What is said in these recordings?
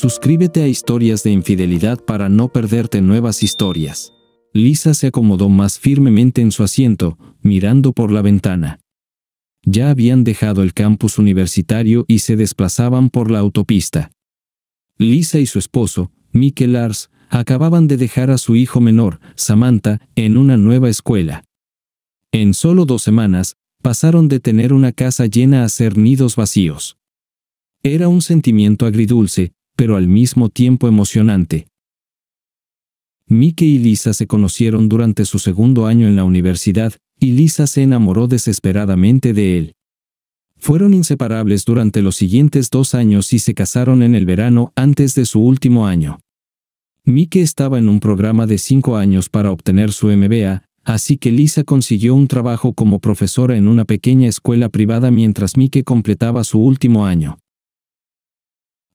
Suscríbete a Historias de Infidelidad para no perderte nuevas historias. Lisa se acomodó más firmemente en su asiento, mirando por la ventana. Ya habían dejado el campus universitario y se desplazaban por la autopista. Lisa y su esposo, Mikel Lars, acababan de dejar a su hijo menor, Samantha, en una nueva escuela. En solo dos semanas, pasaron de tener una casa llena a ser nidos vacíos. Era un sentimiento agridulce, pero al mismo tiempo emocionante. Mike y Lisa se conocieron durante su segundo año en la universidad, y Lisa se enamoró desesperadamente de él. Fueron inseparables durante los siguientes dos años y se casaron en el verano antes de su último año. Mike estaba en un programa de cinco años para obtener su MBA, así que Lisa consiguió un trabajo como profesora en una pequeña escuela privada mientras Mike completaba su último año.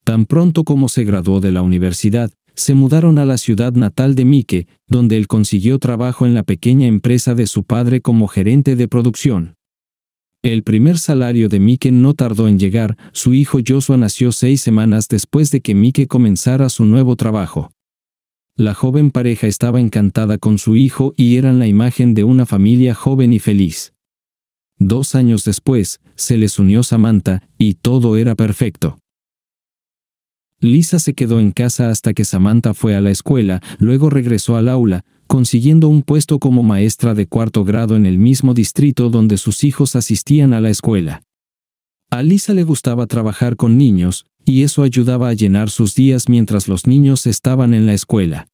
Tan pronto como se graduó de la universidad, se mudaron a la ciudad natal de Mike, donde él consiguió trabajo en la pequeña empresa de su padre como gerente de producción. El primer salario de Mike no tardó en llegar, su hijo Joshua nació seis semanas después de que Mike comenzara su nuevo trabajo. La joven pareja estaba encantada con su hijo y eran la imagen de una familia joven y feliz. Dos años después, se les unió Samantha, y todo era perfecto. Lisa se quedó en casa hasta que Samantha fue a la escuela, luego regresó al aula, consiguiendo un puesto como maestra de cuarto grado en el mismo distrito donde sus hijos asistían a la escuela. A Lisa le gustaba trabajar con niños, y eso ayudaba a llenar sus días mientras los niños estaban en la escuela.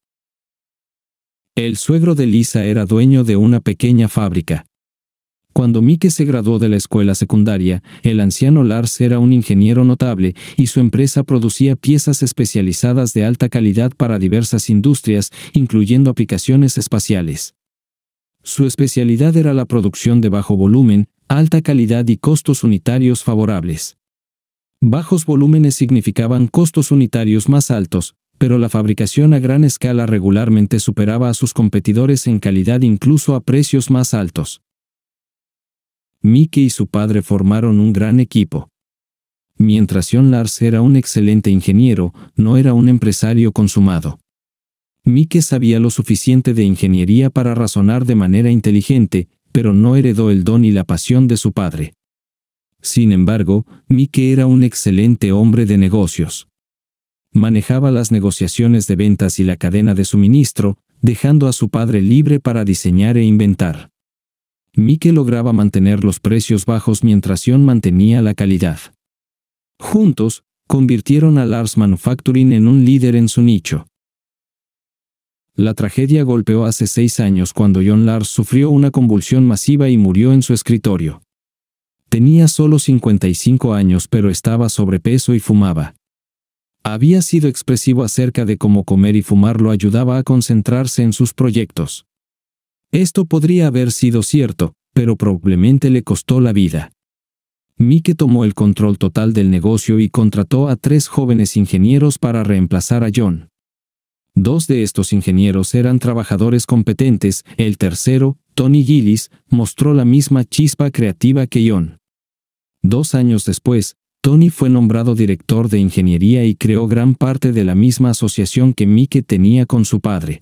El suegro de Lisa era dueño de una pequeña fábrica. Cuando Mike se graduó de la escuela secundaria, el anciano Lars era un ingeniero notable y su empresa producía piezas especializadas de alta calidad para diversas industrias, incluyendo aplicaciones espaciales. Su especialidad era la producción de bajo volumen, alta calidad y costos unitarios favorables. Bajos volúmenes significaban costos unitarios más altos, pero la fabricación a gran escala regularmente superaba a sus competidores en calidad incluso a precios más altos. Mike y su padre formaron un gran equipo. Mientras John Lars era un excelente ingeniero, no era un empresario consumado. Mike sabía lo suficiente de ingeniería para razonar de manera inteligente, pero no heredó el don y la pasión de su padre. Sin embargo, Mike era un excelente hombre de negocios. Manejaba las negociaciones de ventas y la cadena de suministro, dejando a su padre libre para diseñar e inventar. Mike lograba mantener los precios bajos mientras John mantenía la calidad. Juntos, convirtieron a Lars Manufacturing en un líder en su nicho. La tragedia golpeó hace seis años cuando John Lars sufrió una convulsión masiva y murió en su escritorio. Tenía solo 55 años pero estaba sobrepeso y fumaba. Había sido expresivo acerca de cómo comer y fumar lo ayudaba a concentrarse en sus proyectos. Esto podría haber sido cierto, pero probablemente le costó la vida. Mike tomó el control total del negocio y contrató a tres jóvenes ingenieros para reemplazar a John. Dos de estos ingenieros eran trabajadores competentes, el tercero, Tony Gillis, mostró la misma chispa creativa que John. Dos años después, Tony fue nombrado director de ingeniería y creó gran parte de la misma asociación que Mike tenía con su padre.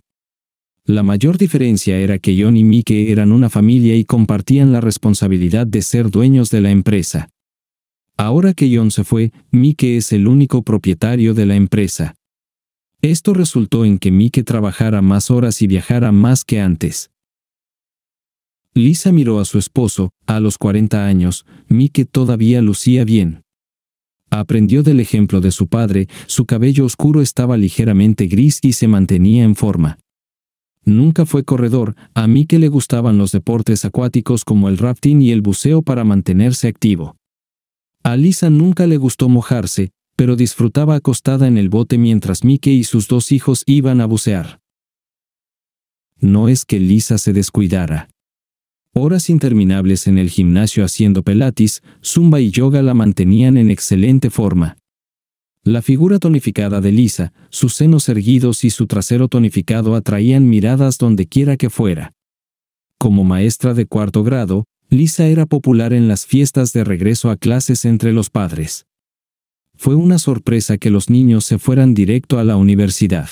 La mayor diferencia era que John y Mike eran una familia y compartían la responsabilidad de ser dueños de la empresa. Ahora que John se fue, Mike es el único propietario de la empresa. Esto resultó en que Mike trabajara más horas y viajara más que antes. Lisa miró a su esposo, a los 40 años, Mike todavía lucía bien. Aprendió del ejemplo de su padre, su cabello oscuro estaba ligeramente gris y se mantenía en forma. Nunca fue corredor, a mí que le gustaban los deportes acuáticos como el rafting y el buceo para mantenerse activo. A Lisa nunca le gustó mojarse, pero disfrutaba acostada en el bote mientras Mike y sus dos hijos iban a bucear. No es que Lisa se descuidara. Horas interminables en el gimnasio haciendo pelatis, zumba y yoga la mantenían en excelente forma. La figura tonificada de Lisa, sus senos erguidos y su trasero tonificado atraían miradas dondequiera que fuera. Como maestra de cuarto grado, Lisa era popular en las fiestas de regreso a clases entre los padres. Fue una sorpresa que los niños se fueran directo a la universidad.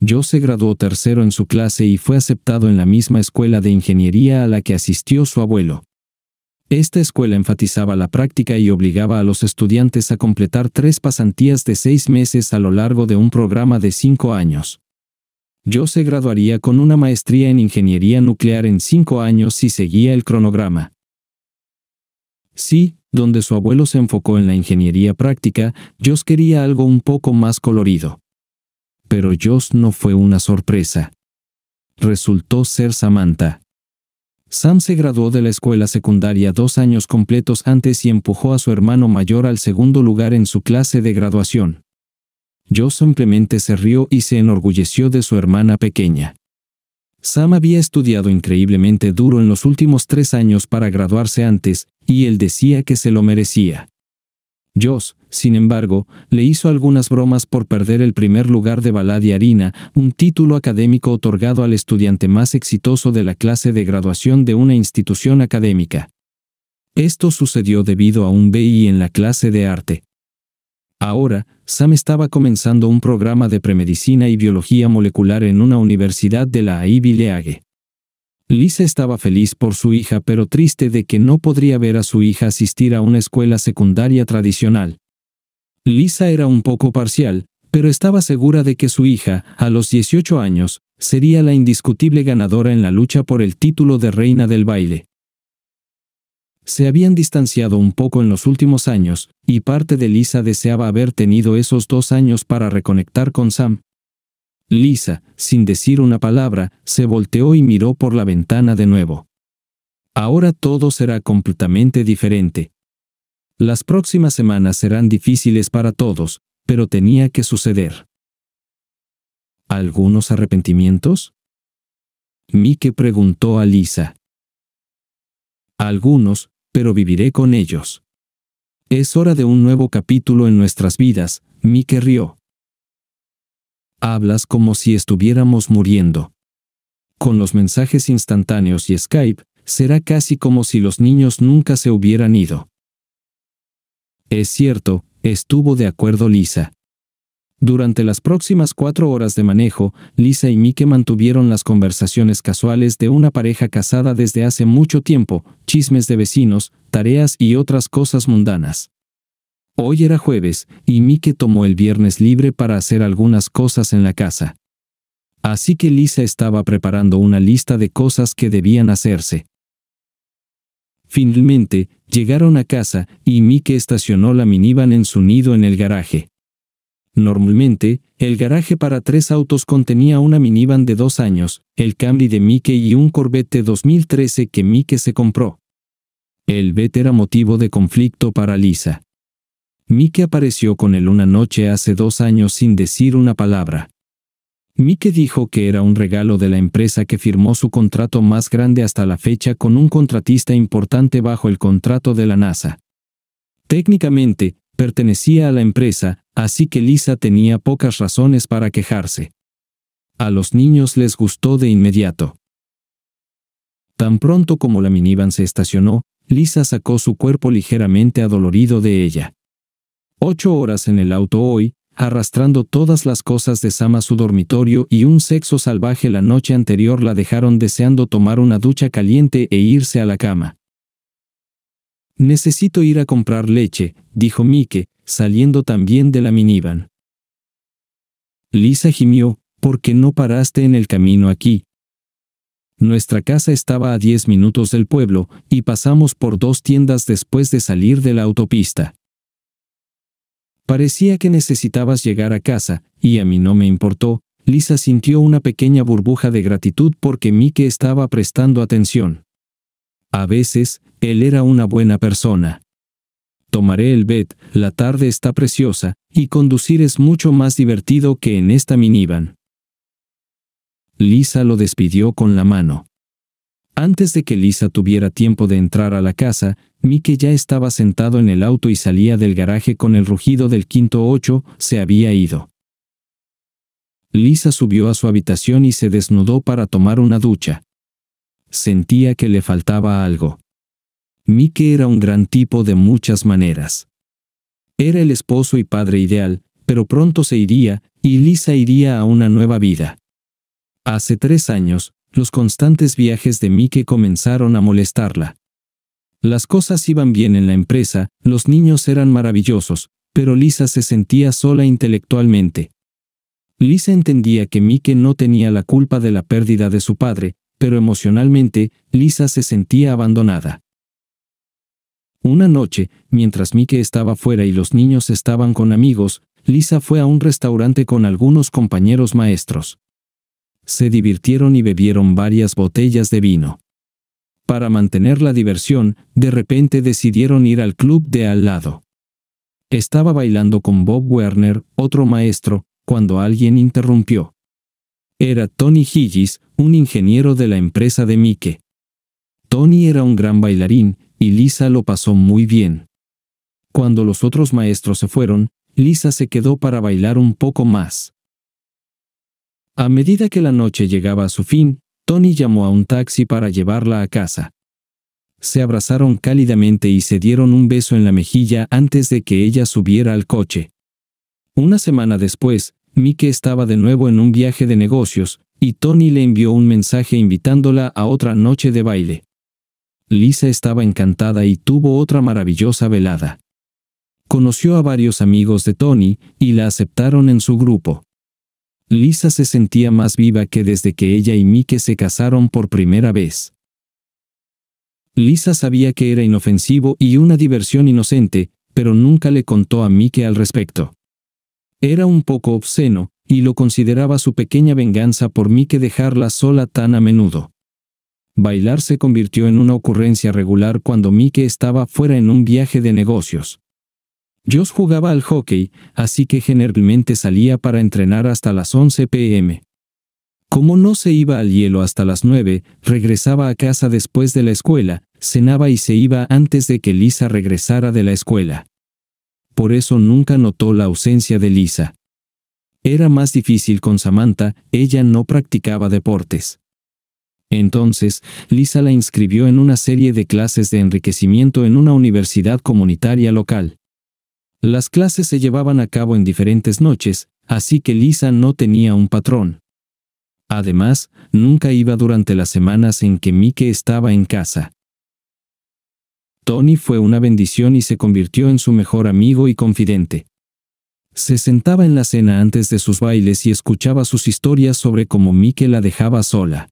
Yo se graduó tercero en su clase y fue aceptado en la misma escuela de ingeniería a la que asistió su abuelo. Esta escuela enfatizaba la práctica y obligaba a los estudiantes a completar tres pasantías de seis meses a lo largo de un programa de cinco años. Yo se graduaría con una maestría en ingeniería nuclear en cinco años si seguía el cronograma. Sí, donde su abuelo se enfocó en la ingeniería práctica, Joss quería algo un poco más colorido. Pero Joss no fue una sorpresa. Resultó ser Samantha. Sam se graduó de la escuela secundaria dos años completos antes y empujó a su hermano mayor al segundo lugar en su clase de graduación. Joe simplemente se rió y se enorgulleció de su hermana pequeña. Sam había estudiado increíblemente duro en los últimos tres años para graduarse antes, y él decía que se lo merecía. Joss, sin embargo, le hizo algunas bromas por perder el primer lugar de Balad y Harina, un título académico otorgado al estudiante más exitoso de la clase de graduación de una institución académica. Esto sucedió debido a un BI en la clase de arte. Ahora, Sam estaba comenzando un programa de premedicina y biología molecular en una universidad de la Ivy League. Lisa estaba feliz por su hija pero triste de que no podría ver a su hija asistir a una escuela secundaria tradicional. Lisa era un poco parcial, pero estaba segura de que su hija, a los 18 años, sería la indiscutible ganadora en la lucha por el título de reina del baile. Se habían distanciado un poco en los últimos años, y parte de Lisa deseaba haber tenido esos dos años para reconectar con Sam, Lisa, sin decir una palabra, se volteó y miró por la ventana de nuevo. Ahora todo será completamente diferente. Las próximas semanas serán difíciles para todos, pero tenía que suceder. ¿Algunos arrepentimientos? Mike preguntó a Lisa. Algunos, pero viviré con ellos. Es hora de un nuevo capítulo en nuestras vidas, Mike rió. Hablas como si estuviéramos muriendo. Con los mensajes instantáneos y Skype, será casi como si los niños nunca se hubieran ido. Es cierto, estuvo de acuerdo Lisa. Durante las próximas cuatro horas de manejo, Lisa y Mike mantuvieron las conversaciones casuales de una pareja casada desde hace mucho tiempo, chismes de vecinos, tareas y otras cosas mundanas. Hoy era jueves, y Mike tomó el viernes libre para hacer algunas cosas en la casa. Así que Lisa estaba preparando una lista de cosas que debían hacerse. Finalmente, llegaron a casa, y Mike estacionó la minivan en su nido en el garaje. Normalmente, el garaje para tres autos contenía una minivan de dos años, el Camry de Mike y un Corvette 2013 que Mike se compró. El BET era motivo de conflicto para Lisa. Mike apareció con él una noche hace dos años sin decir una palabra. Mike dijo que era un regalo de la empresa que firmó su contrato más grande hasta la fecha con un contratista importante bajo el contrato de la NASA. Técnicamente, pertenecía a la empresa, así que Lisa tenía pocas razones para quejarse. A los niños les gustó de inmediato. Tan pronto como la minivan se estacionó, Lisa sacó su cuerpo ligeramente adolorido de ella. Ocho horas en el auto hoy, arrastrando todas las cosas de sama a su dormitorio y un sexo salvaje la noche anterior la dejaron deseando tomar una ducha caliente e irse a la cama. Necesito ir a comprar leche, dijo Mike, saliendo también de la minivan. Lisa gimió, porque no paraste en el camino aquí? Nuestra casa estaba a diez minutos del pueblo, y pasamos por dos tiendas después de salir de la autopista. Parecía que necesitabas llegar a casa, y a mí no me importó. Lisa sintió una pequeña burbuja de gratitud porque Mike estaba prestando atención. A veces, él era una buena persona. Tomaré el bed, la tarde está preciosa, y conducir es mucho más divertido que en esta minivan. Lisa lo despidió con la mano. Antes de que Lisa tuviera tiempo de entrar a la casa, Mike ya estaba sentado en el auto y salía del garaje con el rugido del quinto ocho, se había ido. Lisa subió a su habitación y se desnudó para tomar una ducha. Sentía que le faltaba algo. Mike era un gran tipo de muchas maneras. Era el esposo y padre ideal, pero pronto se iría, y Lisa iría a una nueva vida. Hace tres años, los constantes viajes de Mike comenzaron a molestarla. Las cosas iban bien en la empresa, los niños eran maravillosos, pero Lisa se sentía sola intelectualmente. Lisa entendía que Mike no tenía la culpa de la pérdida de su padre, pero emocionalmente, Lisa se sentía abandonada. Una noche, mientras Mike estaba fuera y los niños estaban con amigos, Lisa fue a un restaurante con algunos compañeros maestros se divirtieron y bebieron varias botellas de vino. Para mantener la diversión, de repente decidieron ir al club de al lado. Estaba bailando con Bob Werner, otro maestro, cuando alguien interrumpió. Era Tony Higgins, un ingeniero de la empresa de Mike. Tony era un gran bailarín, y Lisa lo pasó muy bien. Cuando los otros maestros se fueron, Lisa se quedó para bailar un poco más. A medida que la noche llegaba a su fin, Tony llamó a un taxi para llevarla a casa. Se abrazaron cálidamente y se dieron un beso en la mejilla antes de que ella subiera al coche. Una semana después, Mike estaba de nuevo en un viaje de negocios, y Tony le envió un mensaje invitándola a otra noche de baile. Lisa estaba encantada y tuvo otra maravillosa velada. Conoció a varios amigos de Tony, y la aceptaron en su grupo. Lisa se sentía más viva que desde que ella y Mike se casaron por primera vez. Lisa sabía que era inofensivo y una diversión inocente, pero nunca le contó a Mike al respecto. Era un poco obsceno, y lo consideraba su pequeña venganza por Mike dejarla sola tan a menudo. Bailar se convirtió en una ocurrencia regular cuando Mike estaba fuera en un viaje de negocios. Jos jugaba al hockey, así que generalmente salía para entrenar hasta las 11 pm. Como no se iba al hielo hasta las 9, regresaba a casa después de la escuela, cenaba y se iba antes de que Lisa regresara de la escuela. Por eso nunca notó la ausencia de Lisa. Era más difícil con Samantha, ella no practicaba deportes. Entonces, Lisa la inscribió en una serie de clases de enriquecimiento en una universidad comunitaria local. Las clases se llevaban a cabo en diferentes noches, así que Lisa no tenía un patrón. Además, nunca iba durante las semanas en que Mike estaba en casa. Tony fue una bendición y se convirtió en su mejor amigo y confidente. Se sentaba en la cena antes de sus bailes y escuchaba sus historias sobre cómo Mike la dejaba sola.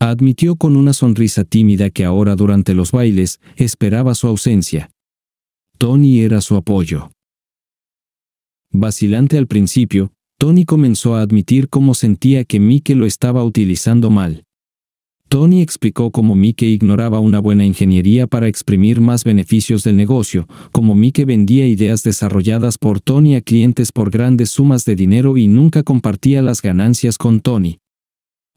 Admitió con una sonrisa tímida que ahora durante los bailes esperaba su ausencia. Tony era su apoyo. Vacilante al principio, Tony comenzó a admitir cómo sentía que Mike lo estaba utilizando mal. Tony explicó cómo Mike ignoraba una buena ingeniería para exprimir más beneficios del negocio, cómo Mike vendía ideas desarrolladas por Tony a clientes por grandes sumas de dinero y nunca compartía las ganancias con Tony.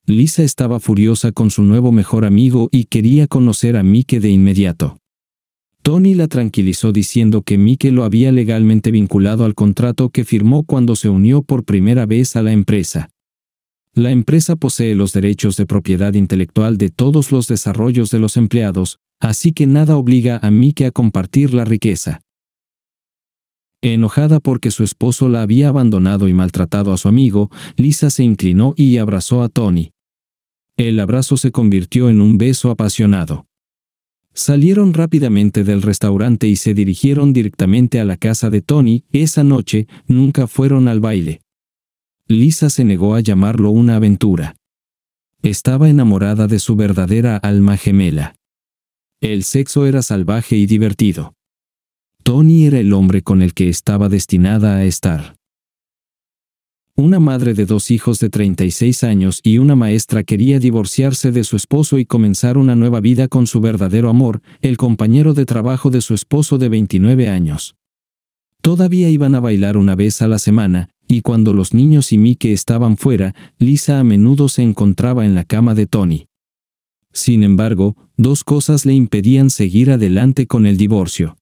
Lisa estaba furiosa con su nuevo mejor amigo y quería conocer a Mike de inmediato. Tony la tranquilizó diciendo que Mike lo había legalmente vinculado al contrato que firmó cuando se unió por primera vez a la empresa. La empresa posee los derechos de propiedad intelectual de todos los desarrollos de los empleados, así que nada obliga a Mike a compartir la riqueza. Enojada porque su esposo la había abandonado y maltratado a su amigo, Lisa se inclinó y abrazó a Tony. El abrazo se convirtió en un beso apasionado. Salieron rápidamente del restaurante y se dirigieron directamente a la casa de Tony. Esa noche, nunca fueron al baile. Lisa se negó a llamarlo una aventura. Estaba enamorada de su verdadera alma gemela. El sexo era salvaje y divertido. Tony era el hombre con el que estaba destinada a estar. Una madre de dos hijos de 36 años y una maestra quería divorciarse de su esposo y comenzar una nueva vida con su verdadero amor, el compañero de trabajo de su esposo de 29 años. Todavía iban a bailar una vez a la semana, y cuando los niños y Mike estaban fuera, Lisa a menudo se encontraba en la cama de Tony. Sin embargo, dos cosas le impedían seguir adelante con el divorcio.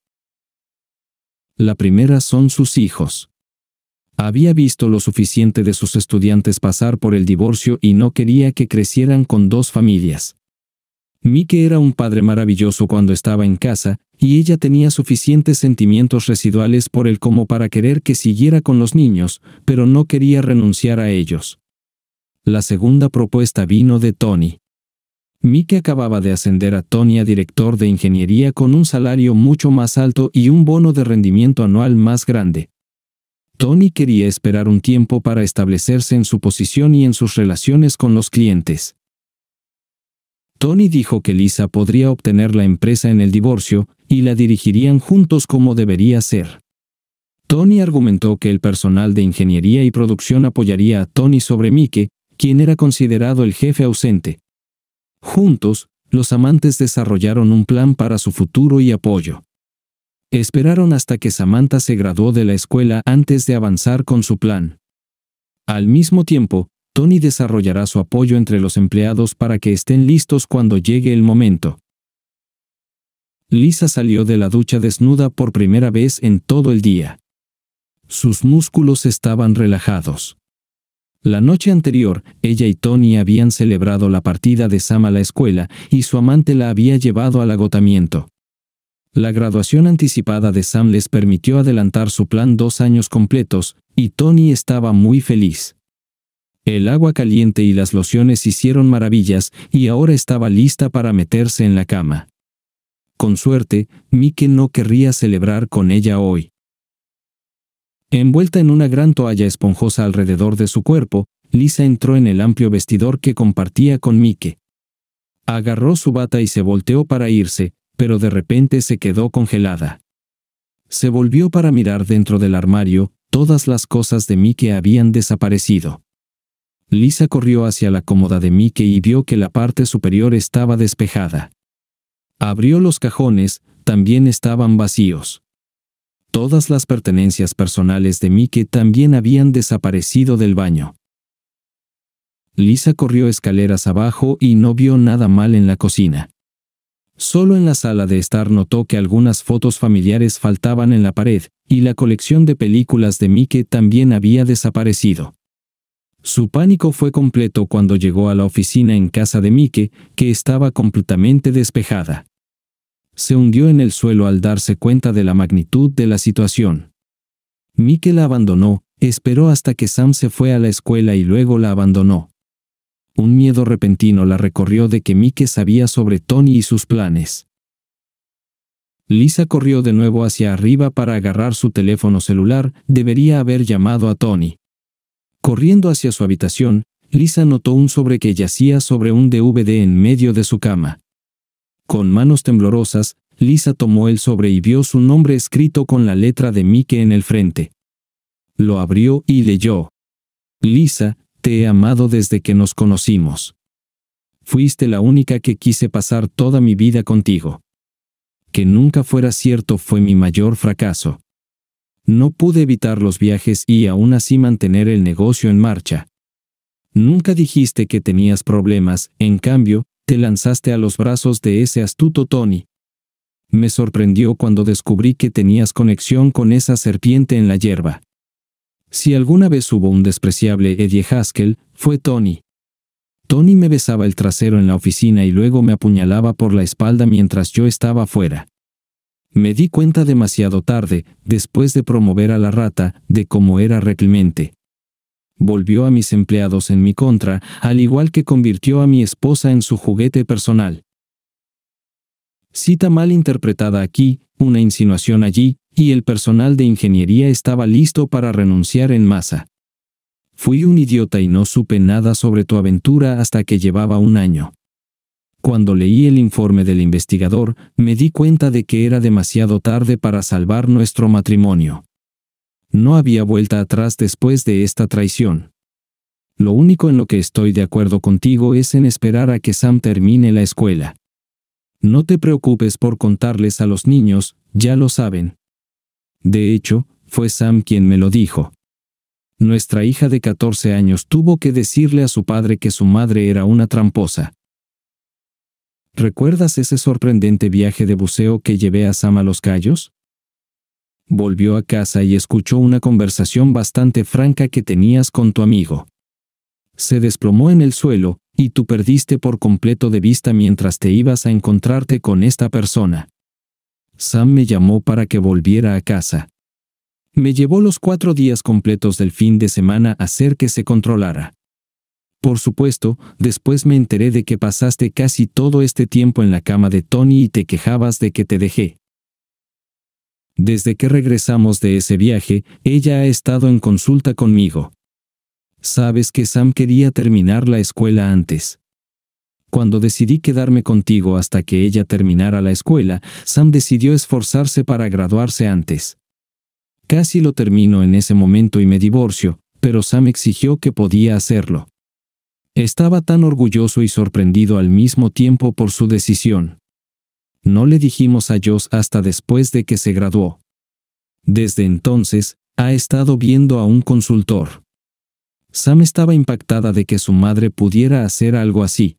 La primera son sus hijos. Había visto lo suficiente de sus estudiantes pasar por el divorcio y no quería que crecieran con dos familias. Mike era un padre maravilloso cuando estaba en casa, y ella tenía suficientes sentimientos residuales por él como para querer que siguiera con los niños, pero no quería renunciar a ellos. La segunda propuesta vino de Tony. Mike acababa de ascender a Tony a director de ingeniería con un salario mucho más alto y un bono de rendimiento anual más grande. Tony quería esperar un tiempo para establecerse en su posición y en sus relaciones con los clientes. Tony dijo que Lisa podría obtener la empresa en el divorcio, y la dirigirían juntos como debería ser. Tony argumentó que el personal de ingeniería y producción apoyaría a Tony sobre Mike, quien era considerado el jefe ausente. Juntos, los amantes desarrollaron un plan para su futuro y apoyo. Esperaron hasta que Samantha se graduó de la escuela antes de avanzar con su plan. Al mismo tiempo, Tony desarrollará su apoyo entre los empleados para que estén listos cuando llegue el momento. Lisa salió de la ducha desnuda por primera vez en todo el día. Sus músculos estaban relajados. La noche anterior, ella y Tony habían celebrado la partida de Sam a la escuela y su amante la había llevado al agotamiento. La graduación anticipada de Sam les permitió adelantar su plan dos años completos, y Tony estaba muy feliz. El agua caliente y las lociones hicieron maravillas y ahora estaba lista para meterse en la cama. Con suerte, Mike no querría celebrar con ella hoy. Envuelta en una gran toalla esponjosa alrededor de su cuerpo, Lisa entró en el amplio vestidor que compartía con Mike. Agarró su bata y se volteó para irse, pero de repente se quedó congelada. Se volvió para mirar dentro del armario, todas las cosas de Mike habían desaparecido. Lisa corrió hacia la cómoda de Mike y vio que la parte superior estaba despejada. Abrió los cajones, también estaban vacíos. Todas las pertenencias personales de Mickey también habían desaparecido del baño. Lisa corrió escaleras abajo y no vio nada mal en la cocina. Solo en la sala de estar notó que algunas fotos familiares faltaban en la pared, y la colección de películas de Mike también había desaparecido. Su pánico fue completo cuando llegó a la oficina en casa de Mike, que estaba completamente despejada. Se hundió en el suelo al darse cuenta de la magnitud de la situación. Mike la abandonó, esperó hasta que Sam se fue a la escuela y luego la abandonó. Un miedo repentino la recorrió de que Mike sabía sobre Tony y sus planes. Lisa corrió de nuevo hacia arriba para agarrar su teléfono celular, debería haber llamado a Tony. Corriendo hacia su habitación, Lisa notó un sobre que yacía sobre un DVD en medio de su cama. Con manos temblorosas, Lisa tomó el sobre y vio su nombre escrito con la letra de Mike en el frente. Lo abrió y leyó. Lisa, te he amado desde que nos conocimos. Fuiste la única que quise pasar toda mi vida contigo. Que nunca fuera cierto fue mi mayor fracaso. No pude evitar los viajes y aún así mantener el negocio en marcha. Nunca dijiste que tenías problemas, en cambio, te lanzaste a los brazos de ese astuto Tony. Me sorprendió cuando descubrí que tenías conexión con esa serpiente en la hierba. Si alguna vez hubo un despreciable Eddie Haskell, fue Tony. Tony me besaba el trasero en la oficina y luego me apuñalaba por la espalda mientras yo estaba fuera. Me di cuenta demasiado tarde, después de promover a la rata, de cómo era reclemente. Volvió a mis empleados en mi contra, al igual que convirtió a mi esposa en su juguete personal. Cita mal interpretada aquí, una insinuación allí, y el personal de ingeniería estaba listo para renunciar en masa. Fui un idiota y no supe nada sobre tu aventura hasta que llevaba un año. Cuando leí el informe del investigador, me di cuenta de que era demasiado tarde para salvar nuestro matrimonio. No había vuelta atrás después de esta traición. Lo único en lo que estoy de acuerdo contigo es en esperar a que Sam termine la escuela. No te preocupes por contarles a los niños, ya lo saben. De hecho, fue Sam quien me lo dijo. Nuestra hija de 14 años tuvo que decirle a su padre que su madre era una tramposa. ¿Recuerdas ese sorprendente viaje de buceo que llevé a Sam a los callos? Volvió a casa y escuchó una conversación bastante franca que tenías con tu amigo. Se desplomó en el suelo, y tú perdiste por completo de vista mientras te ibas a encontrarte con esta persona. Sam me llamó para que volviera a casa. Me llevó los cuatro días completos del fin de semana a hacer que se controlara. Por supuesto, después me enteré de que pasaste casi todo este tiempo en la cama de Tony y te quejabas de que te dejé. Desde que regresamos de ese viaje, ella ha estado en consulta conmigo. Sabes que Sam quería terminar la escuela antes. Cuando decidí quedarme contigo hasta que ella terminara la escuela, Sam decidió esforzarse para graduarse antes. Casi lo termino en ese momento y me divorcio, pero Sam exigió que podía hacerlo. Estaba tan orgulloso y sorprendido al mismo tiempo por su decisión. No le dijimos a Dios hasta después de que se graduó. Desde entonces, ha estado viendo a un consultor. Sam estaba impactada de que su madre pudiera hacer algo así.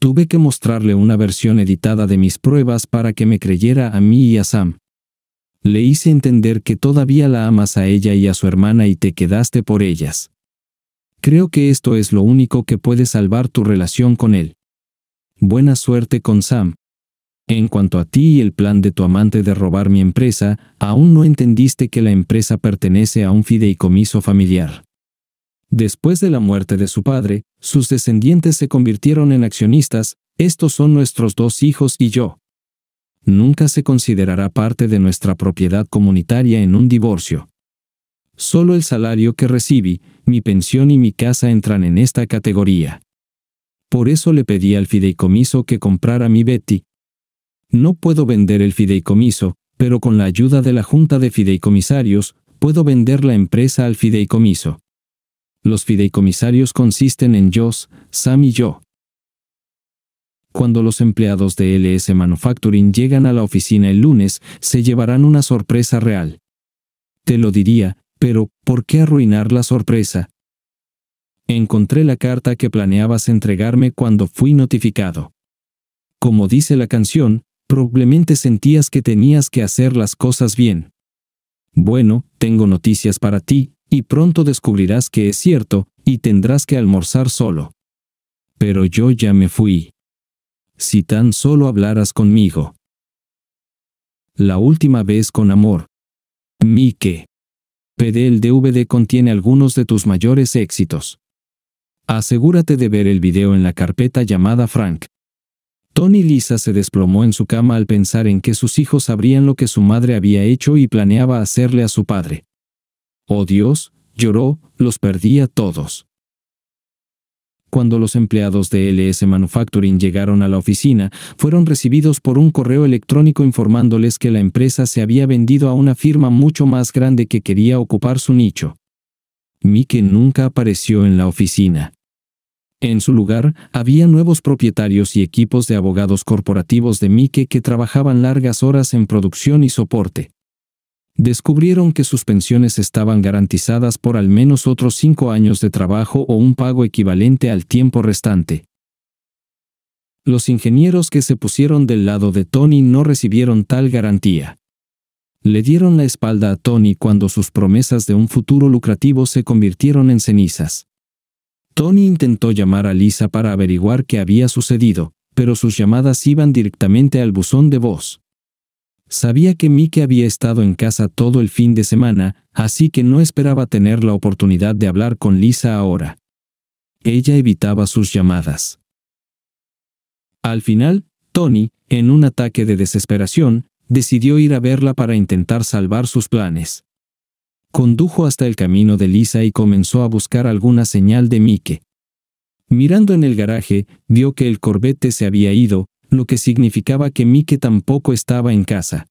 Tuve que mostrarle una versión editada de mis pruebas para que me creyera a mí y a Sam. Le hice entender que todavía la amas a ella y a su hermana y te quedaste por ellas. Creo que esto es lo único que puede salvar tu relación con él. Buena suerte con Sam. En cuanto a ti y el plan de tu amante de robar mi empresa, aún no entendiste que la empresa pertenece a un fideicomiso familiar. Después de la muerte de su padre, sus descendientes se convirtieron en accionistas, estos son nuestros dos hijos y yo. Nunca se considerará parte de nuestra propiedad comunitaria en un divorcio. Solo el salario que recibí, mi pensión y mi casa entran en esta categoría. Por eso le pedí al fideicomiso que comprara mi Betty. No puedo vender el fideicomiso, pero con la ayuda de la Junta de Fideicomisarios, puedo vender la empresa al fideicomiso. Los fideicomisarios consisten en Joss, Sam y yo. Cuando los empleados de LS Manufacturing llegan a la oficina el lunes, se llevarán una sorpresa real. Te lo diría, pero ¿por qué arruinar la sorpresa? Encontré la carta que planeabas entregarme cuando fui notificado. Como dice la canción, probablemente sentías que tenías que hacer las cosas bien. Bueno, tengo noticias para ti, y pronto descubrirás que es cierto, y tendrás que almorzar solo. Pero yo ya me fui. Si tan solo hablaras conmigo. La última vez con amor. Mike. PD el DVD contiene algunos de tus mayores éxitos. Asegúrate de ver el video en la carpeta llamada Frank. Tony Lisa se desplomó en su cama al pensar en que sus hijos sabrían lo que su madre había hecho y planeaba hacerle a su padre oh Dios, lloró, los perdía todos. Cuando los empleados de LS Manufacturing llegaron a la oficina, fueron recibidos por un correo electrónico informándoles que la empresa se había vendido a una firma mucho más grande que quería ocupar su nicho. Mike nunca apareció en la oficina. En su lugar, había nuevos propietarios y equipos de abogados corporativos de Mike que trabajaban largas horas en producción y soporte descubrieron que sus pensiones estaban garantizadas por al menos otros cinco años de trabajo o un pago equivalente al tiempo restante. Los ingenieros que se pusieron del lado de Tony no recibieron tal garantía. Le dieron la espalda a Tony cuando sus promesas de un futuro lucrativo se convirtieron en cenizas. Tony intentó llamar a Lisa para averiguar qué había sucedido, pero sus llamadas iban directamente al buzón de voz. Sabía que Mike había estado en casa todo el fin de semana, así que no esperaba tener la oportunidad de hablar con Lisa ahora. Ella evitaba sus llamadas. Al final, Tony, en un ataque de desesperación, decidió ir a verla para intentar salvar sus planes. Condujo hasta el camino de Lisa y comenzó a buscar alguna señal de Mike. Mirando en el garaje, vio que el corbete se había ido, lo que significaba que Mike tampoco estaba en casa.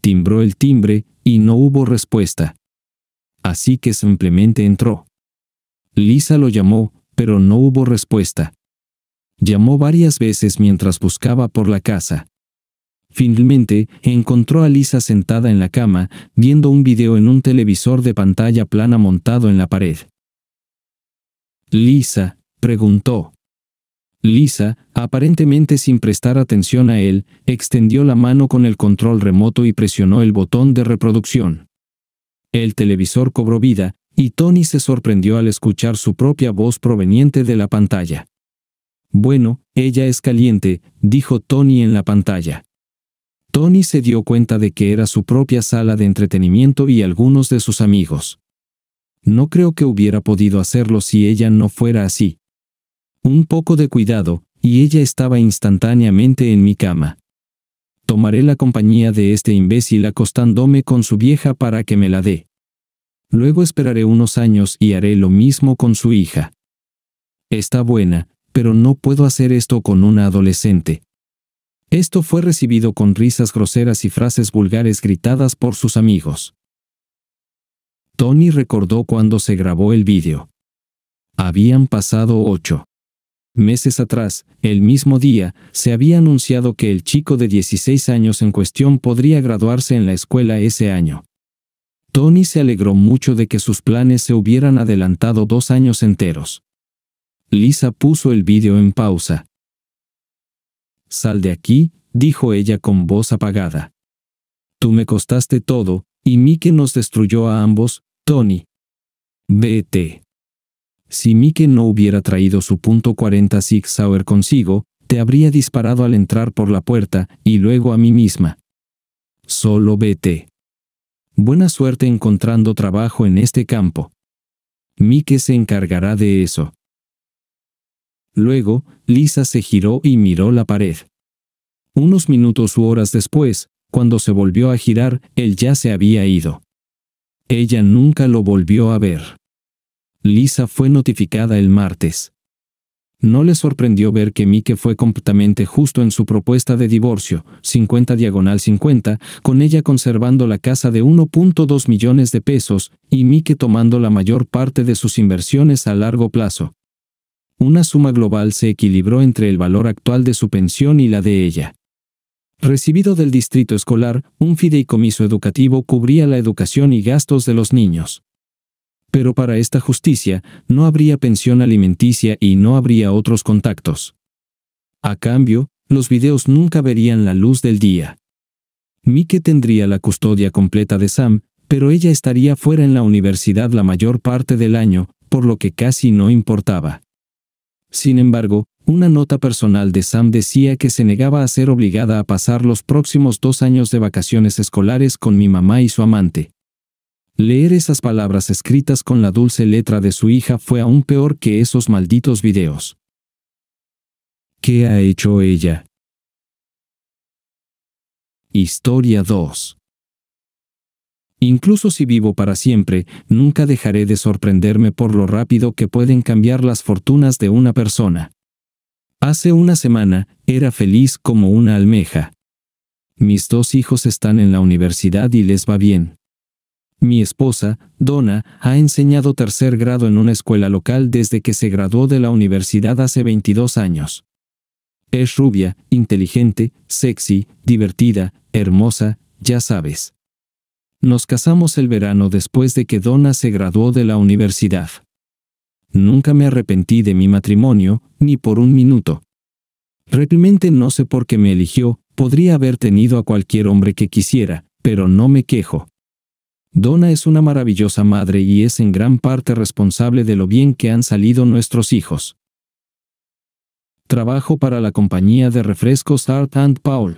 Timbró el timbre y no hubo respuesta. Así que simplemente entró. Lisa lo llamó, pero no hubo respuesta. Llamó varias veces mientras buscaba por la casa. Finalmente, encontró a Lisa sentada en la cama, viendo un video en un televisor de pantalla plana montado en la pared. Lisa, preguntó. Lisa, aparentemente sin prestar atención a él, extendió la mano con el control remoto y presionó el botón de reproducción. El televisor cobró vida, y Tony se sorprendió al escuchar su propia voz proveniente de la pantalla. Bueno, ella es caliente, dijo Tony en la pantalla. Tony se dio cuenta de que era su propia sala de entretenimiento y algunos de sus amigos. No creo que hubiera podido hacerlo si ella no fuera así, un poco de cuidado, y ella estaba instantáneamente en mi cama. Tomaré la compañía de este imbécil acostándome con su vieja para que me la dé. Luego esperaré unos años y haré lo mismo con su hija. Está buena, pero no puedo hacer esto con una adolescente. Esto fue recibido con risas groseras y frases vulgares gritadas por sus amigos. Tony recordó cuando se grabó el vídeo. Habían pasado ocho. Meses atrás, el mismo día, se había anunciado que el chico de 16 años en cuestión podría graduarse en la escuela ese año. Tony se alegró mucho de que sus planes se hubieran adelantado dos años enteros. Lisa puso el vídeo en pausa. Sal de aquí, dijo ella con voz apagada. Tú me costaste todo, y Mike nos destruyó a ambos, Tony. Vete. Si Mike no hubiera traído su punto 40 Sig Sauer consigo, te habría disparado al entrar por la puerta y luego a mí misma. Solo vete. Buena suerte encontrando trabajo en este campo. Mike se encargará de eso. Luego, Lisa se giró y miró la pared. Unos minutos u horas después, cuando se volvió a girar, él ya se había ido. Ella nunca lo volvió a ver. Lisa fue notificada el martes. No le sorprendió ver que Mike fue completamente justo en su propuesta de divorcio, 50 diagonal 50, con ella conservando la casa de 1.2 millones de pesos, y Mike tomando la mayor parte de sus inversiones a largo plazo. Una suma global se equilibró entre el valor actual de su pensión y la de ella. Recibido del distrito escolar, un fideicomiso educativo cubría la educación y gastos de los niños. Pero para esta justicia, no habría pensión alimenticia y no habría otros contactos. A cambio, los videos nunca verían la luz del día. Mike tendría la custodia completa de Sam, pero ella estaría fuera en la universidad la mayor parte del año, por lo que casi no importaba. Sin embargo, una nota personal de Sam decía que se negaba a ser obligada a pasar los próximos dos años de vacaciones escolares con mi mamá y su amante. Leer esas palabras escritas con la dulce letra de su hija fue aún peor que esos malditos videos. ¿Qué ha hecho ella? Historia 2 Incluso si vivo para siempre, nunca dejaré de sorprenderme por lo rápido que pueden cambiar las fortunas de una persona. Hace una semana, era feliz como una almeja. Mis dos hijos están en la universidad y les va bien. Mi esposa, Donna, ha enseñado tercer grado en una escuela local desde que se graduó de la universidad hace 22 años. Es rubia, inteligente, sexy, divertida, hermosa, ya sabes. Nos casamos el verano después de que Donna se graduó de la universidad. Nunca me arrepentí de mi matrimonio, ni por un minuto. Realmente no sé por qué me eligió, podría haber tenido a cualquier hombre que quisiera, pero no me quejo. Donna es una maravillosa madre y es en gran parte responsable de lo bien que han salido nuestros hijos. Trabajo para la compañía de refrescos Art and Paul.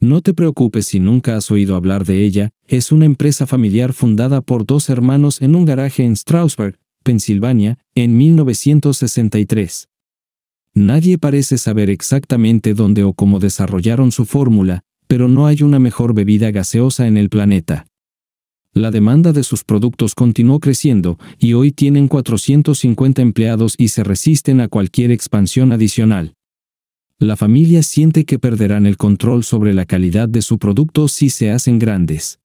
No te preocupes si nunca has oído hablar de ella, es una empresa familiar fundada por dos hermanos en un garaje en Strasburg, Pensilvania, en 1963. Nadie parece saber exactamente dónde o cómo desarrollaron su fórmula, pero no hay una mejor bebida gaseosa en el planeta. La demanda de sus productos continuó creciendo y hoy tienen 450 empleados y se resisten a cualquier expansión adicional. La familia siente que perderán el control sobre la calidad de su producto si se hacen grandes.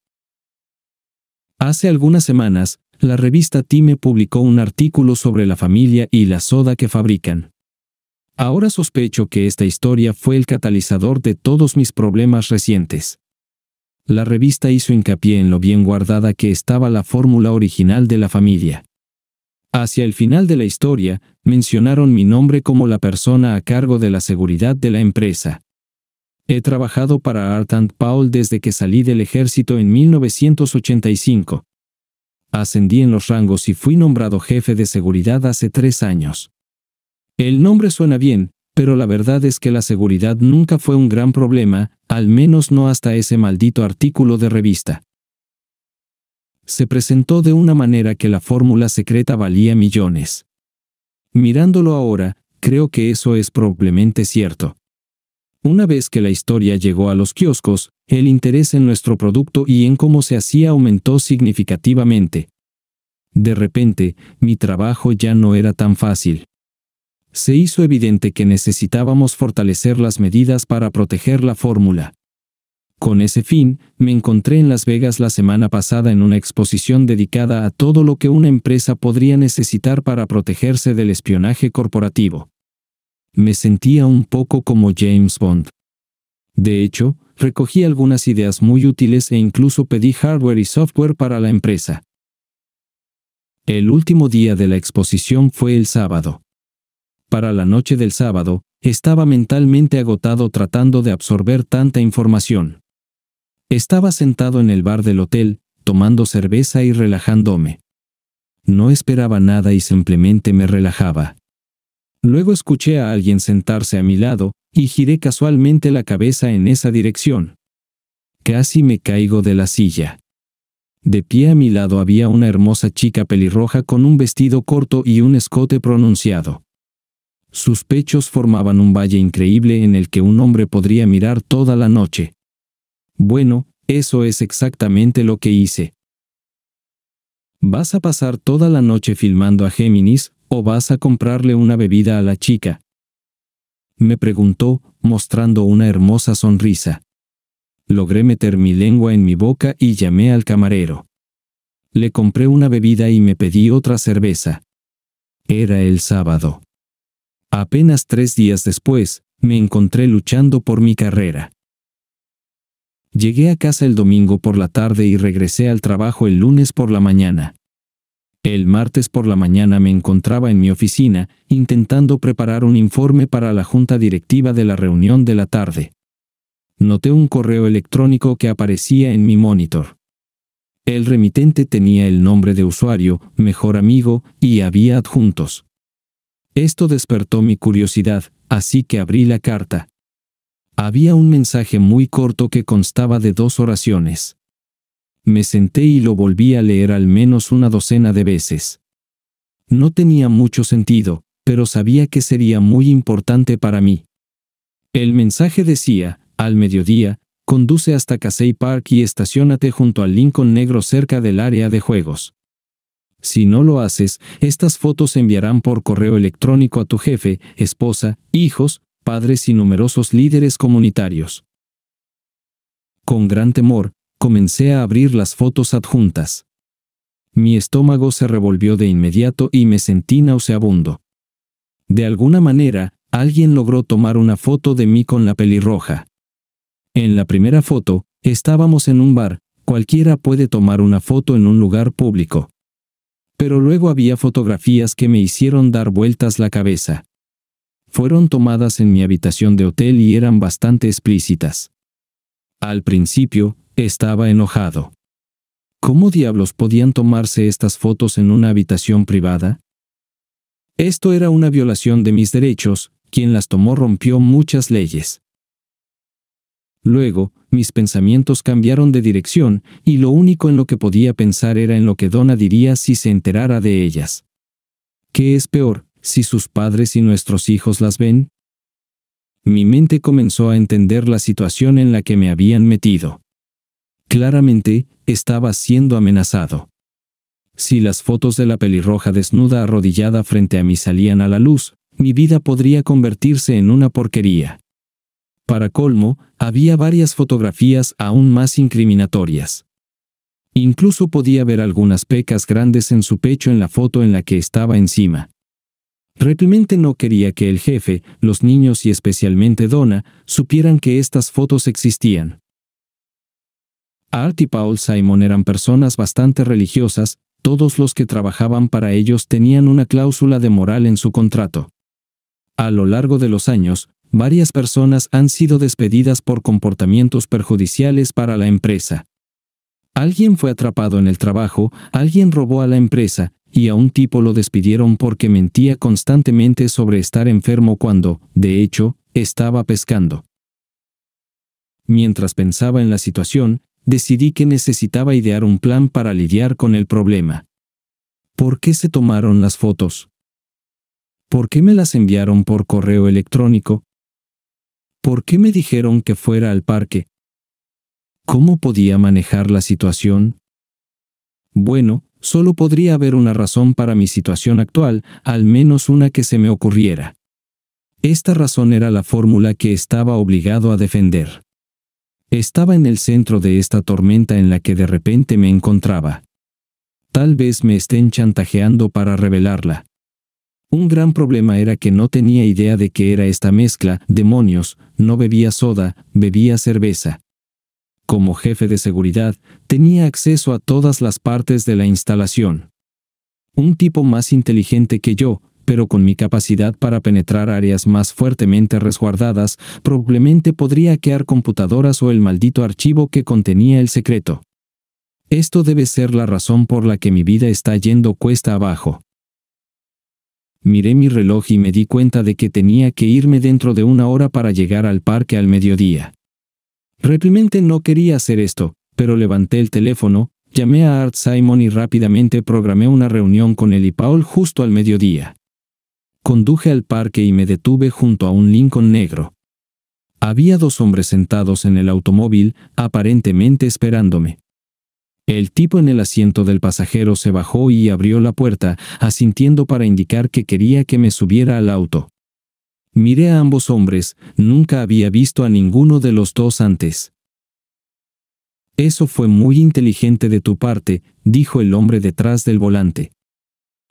Hace algunas semanas, la revista Time publicó un artículo sobre la familia y la soda que fabrican. Ahora sospecho que esta historia fue el catalizador de todos mis problemas recientes la revista hizo hincapié en lo bien guardada que estaba la fórmula original de la familia. Hacia el final de la historia, mencionaron mi nombre como la persona a cargo de la seguridad de la empresa. He trabajado para Art Paul desde que salí del ejército en 1985. Ascendí en los rangos y fui nombrado jefe de seguridad hace tres años. El nombre suena bien, pero la verdad es que la seguridad nunca fue un gran problema, al menos no hasta ese maldito artículo de revista. Se presentó de una manera que la fórmula secreta valía millones. Mirándolo ahora, creo que eso es probablemente cierto. Una vez que la historia llegó a los kioscos, el interés en nuestro producto y en cómo se hacía aumentó significativamente. De repente, mi trabajo ya no era tan fácil se hizo evidente que necesitábamos fortalecer las medidas para proteger la fórmula. Con ese fin, me encontré en Las Vegas la semana pasada en una exposición dedicada a todo lo que una empresa podría necesitar para protegerse del espionaje corporativo. Me sentía un poco como James Bond. De hecho, recogí algunas ideas muy útiles e incluso pedí hardware y software para la empresa. El último día de la exposición fue el sábado para la noche del sábado, estaba mentalmente agotado tratando de absorber tanta información. Estaba sentado en el bar del hotel, tomando cerveza y relajándome. No esperaba nada y simplemente me relajaba. Luego escuché a alguien sentarse a mi lado, y giré casualmente la cabeza en esa dirección. Casi me caigo de la silla. De pie a mi lado había una hermosa chica pelirroja con un vestido corto y un escote pronunciado. Sus pechos formaban un valle increíble en el que un hombre podría mirar toda la noche. Bueno, eso es exactamente lo que hice. ¿Vas a pasar toda la noche filmando a Géminis o vas a comprarle una bebida a la chica? Me preguntó, mostrando una hermosa sonrisa. Logré meter mi lengua en mi boca y llamé al camarero. Le compré una bebida y me pedí otra cerveza. Era el sábado. Apenas tres días después, me encontré luchando por mi carrera. Llegué a casa el domingo por la tarde y regresé al trabajo el lunes por la mañana. El martes por la mañana me encontraba en mi oficina, intentando preparar un informe para la junta directiva de la reunión de la tarde. Noté un correo electrónico que aparecía en mi monitor. El remitente tenía el nombre de usuario, mejor amigo, y había adjuntos. Esto despertó mi curiosidad, así que abrí la carta. Había un mensaje muy corto que constaba de dos oraciones. Me senté y lo volví a leer al menos una docena de veces. No tenía mucho sentido, pero sabía que sería muy importante para mí. El mensaje decía, al mediodía, conduce hasta Casey Park y estacionate junto al Lincoln Negro cerca del área de juegos. Si no lo haces, estas fotos se enviarán por correo electrónico a tu jefe, esposa, hijos, padres y numerosos líderes comunitarios. Con gran temor, comencé a abrir las fotos adjuntas. Mi estómago se revolvió de inmediato y me sentí nauseabundo. De alguna manera, alguien logró tomar una foto de mí con la pelirroja. En la primera foto, estábamos en un bar, cualquiera puede tomar una foto en un lugar público. Pero luego había fotografías que me hicieron dar vueltas la cabeza. Fueron tomadas en mi habitación de hotel y eran bastante explícitas. Al principio, estaba enojado. ¿Cómo diablos podían tomarse estas fotos en una habitación privada? Esto era una violación de mis derechos, quien las tomó rompió muchas leyes. Luego, mis pensamientos cambiaron de dirección, y lo único en lo que podía pensar era en lo que Donna diría si se enterara de ellas. ¿Qué es peor, si sus padres y nuestros hijos las ven? Mi mente comenzó a entender la situación en la que me habían metido. Claramente, estaba siendo amenazado. Si las fotos de la pelirroja desnuda arrodillada frente a mí salían a la luz, mi vida podría convertirse en una porquería. Para colmo, había varias fotografías aún más incriminatorias. Incluso podía ver algunas pecas grandes en su pecho en la foto en la que estaba encima. Replemente no quería que el jefe, los niños y especialmente Donna, supieran que estas fotos existían. Art y Paul Simon eran personas bastante religiosas, todos los que trabajaban para ellos tenían una cláusula de moral en su contrato. A lo largo de los años, Varias personas han sido despedidas por comportamientos perjudiciales para la empresa. Alguien fue atrapado en el trabajo, alguien robó a la empresa, y a un tipo lo despidieron porque mentía constantemente sobre estar enfermo cuando, de hecho, estaba pescando. Mientras pensaba en la situación, decidí que necesitaba idear un plan para lidiar con el problema. ¿Por qué se tomaron las fotos? ¿Por qué me las enviaron por correo electrónico? ¿Por qué me dijeron que fuera al parque? ¿Cómo podía manejar la situación? Bueno, solo podría haber una razón para mi situación actual, al menos una que se me ocurriera. Esta razón era la fórmula que estaba obligado a defender. Estaba en el centro de esta tormenta en la que de repente me encontraba. Tal vez me estén chantajeando para revelarla. Un gran problema era que no tenía idea de qué era esta mezcla, demonios, no bebía soda, bebía cerveza. Como jefe de seguridad, tenía acceso a todas las partes de la instalación. Un tipo más inteligente que yo, pero con mi capacidad para penetrar áreas más fuertemente resguardadas, probablemente podría hackear computadoras o el maldito archivo que contenía el secreto. Esto debe ser la razón por la que mi vida está yendo cuesta abajo miré mi reloj y me di cuenta de que tenía que irme dentro de una hora para llegar al parque al mediodía. Realmente no quería hacer esto, pero levanté el teléfono, llamé a Art Simon y rápidamente programé una reunión con él y Paul justo al mediodía. Conduje al parque y me detuve junto a un Lincoln negro. Había dos hombres sentados en el automóvil, aparentemente esperándome. El tipo en el asiento del pasajero se bajó y abrió la puerta, asintiendo para indicar que quería que me subiera al auto. Miré a ambos hombres, nunca había visto a ninguno de los dos antes. Eso fue muy inteligente de tu parte, dijo el hombre detrás del volante.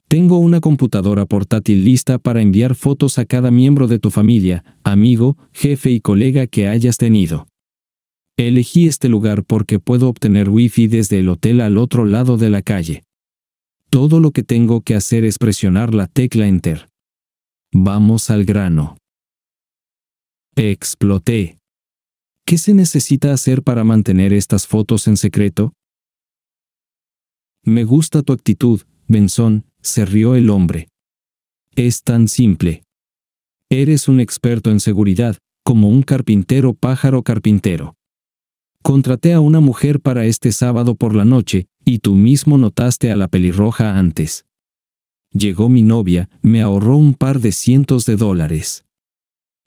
Tengo una computadora portátil lista para enviar fotos a cada miembro de tu familia, amigo, jefe y colega que hayas tenido. Elegí este lugar porque puedo obtener wifi desde el hotel al otro lado de la calle. Todo lo que tengo que hacer es presionar la tecla Enter. Vamos al grano. Exploté. ¿Qué se necesita hacer para mantener estas fotos en secreto? Me gusta tu actitud, Benson, se rió el hombre. Es tan simple. Eres un experto en seguridad, como un carpintero pájaro carpintero. Contraté a una mujer para este sábado por la noche, y tú mismo notaste a la pelirroja antes. Llegó mi novia, me ahorró un par de cientos de dólares.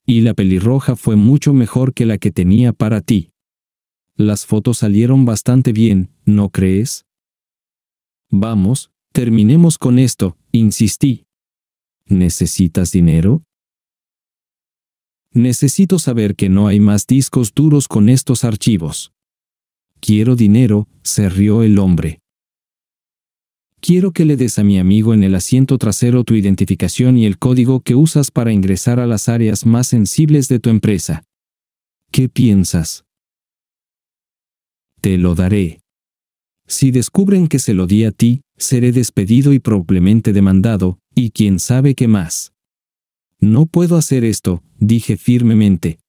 Y la pelirroja fue mucho mejor que la que tenía para ti. Las fotos salieron bastante bien, ¿no crees? Vamos, terminemos con esto, insistí. ¿Necesitas dinero? Necesito saber que no hay más discos duros con estos archivos. Quiero dinero, se rió el hombre. Quiero que le des a mi amigo en el asiento trasero tu identificación y el código que usas para ingresar a las áreas más sensibles de tu empresa. ¿Qué piensas? Te lo daré. Si descubren que se lo di a ti, seré despedido y probablemente demandado, y quién sabe qué más. No puedo hacer esto, dije firmemente.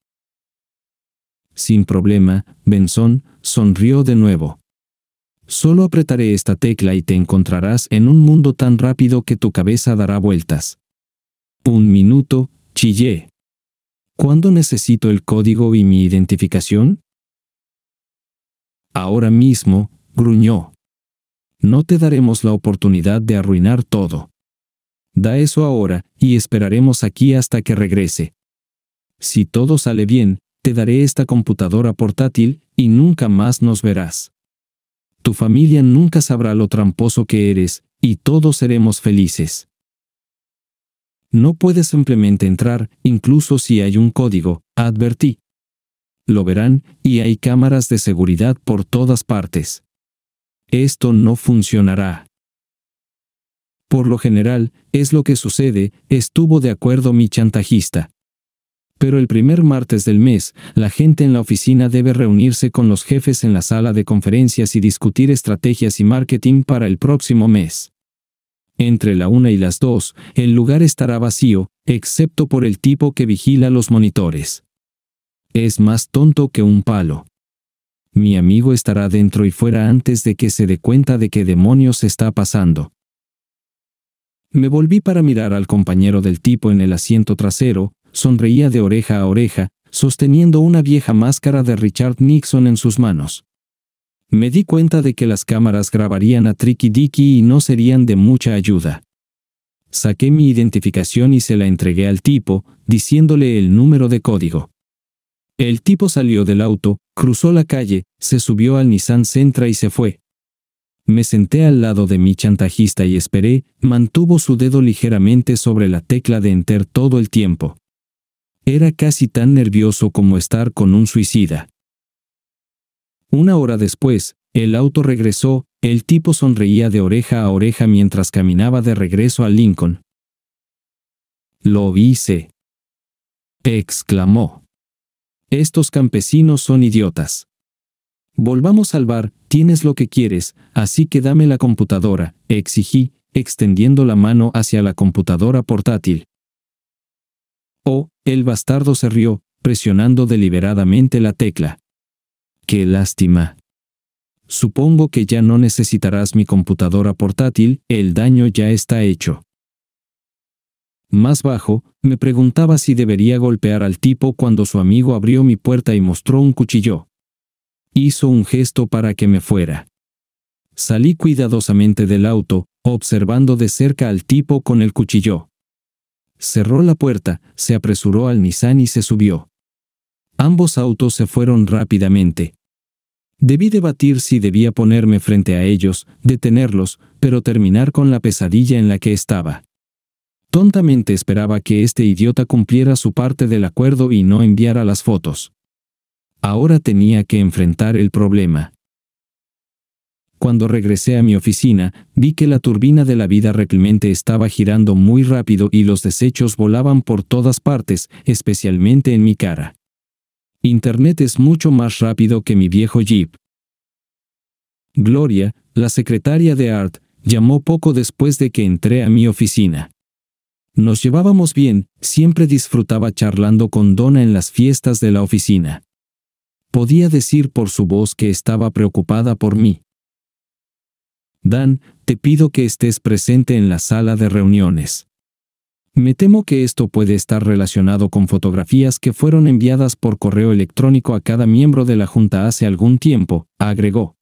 Sin problema, Benson sonrió de nuevo. Solo apretaré esta tecla y te encontrarás en un mundo tan rápido que tu cabeza dará vueltas. Un minuto, chillé. ¿Cuándo necesito el código y mi identificación? Ahora mismo, gruñó. No te daremos la oportunidad de arruinar todo da eso ahora, y esperaremos aquí hasta que regrese. Si todo sale bien, te daré esta computadora portátil, y nunca más nos verás. Tu familia nunca sabrá lo tramposo que eres, y todos seremos felices. No puedes simplemente entrar, incluso si hay un código, advertí. Lo verán, y hay cámaras de seguridad por todas partes. Esto no funcionará. Por lo general, es lo que sucede, estuvo de acuerdo mi chantajista. Pero el primer martes del mes, la gente en la oficina debe reunirse con los jefes en la sala de conferencias y discutir estrategias y marketing para el próximo mes. Entre la una y las dos, el lugar estará vacío, excepto por el tipo que vigila los monitores. Es más tonto que un palo. Mi amigo estará dentro y fuera antes de que se dé cuenta de qué demonios está pasando. Me volví para mirar al compañero del tipo en el asiento trasero, sonreía de oreja a oreja, sosteniendo una vieja máscara de Richard Nixon en sus manos. Me di cuenta de que las cámaras grabarían a Tricky Dicky y no serían de mucha ayuda. Saqué mi identificación y se la entregué al tipo, diciéndole el número de código. El tipo salió del auto, cruzó la calle, se subió al Nissan Sentra y se fue. Me senté al lado de mi chantajista y esperé, mantuvo su dedo ligeramente sobre la tecla de enter todo el tiempo. Era casi tan nervioso como estar con un suicida. Una hora después, el auto regresó, el tipo sonreía de oreja a oreja mientras caminaba de regreso a Lincoln. Lo hice. exclamó. Estos campesinos son idiotas. Volvamos al bar, tienes lo que quieres, así que dame la computadora, exigí, extendiendo la mano hacia la computadora portátil. Oh, el bastardo se rió, presionando deliberadamente la tecla. Qué lástima. Supongo que ya no necesitarás mi computadora portátil, el daño ya está hecho. Más bajo, me preguntaba si debería golpear al tipo cuando su amigo abrió mi puerta y mostró un cuchillo. Hizo un gesto para que me fuera. Salí cuidadosamente del auto, observando de cerca al tipo con el cuchillo. Cerró la puerta, se apresuró al Nissan y se subió. Ambos autos se fueron rápidamente. Debí debatir si debía ponerme frente a ellos, detenerlos, pero terminar con la pesadilla en la que estaba. Tontamente esperaba que este idiota cumpliera su parte del acuerdo y no enviara las fotos. Ahora tenía que enfrentar el problema. Cuando regresé a mi oficina, vi que la turbina de la vida reclemente estaba girando muy rápido y los desechos volaban por todas partes, especialmente en mi cara. Internet es mucho más rápido que mi viejo Jeep. Gloria, la secretaria de Art, llamó poco después de que entré a mi oficina. Nos llevábamos bien, siempre disfrutaba charlando con Donna en las fiestas de la oficina. Podía decir por su voz que estaba preocupada por mí. Dan, te pido que estés presente en la sala de reuniones. Me temo que esto puede estar relacionado con fotografías que fueron enviadas por correo electrónico a cada miembro de la Junta hace algún tiempo, agregó.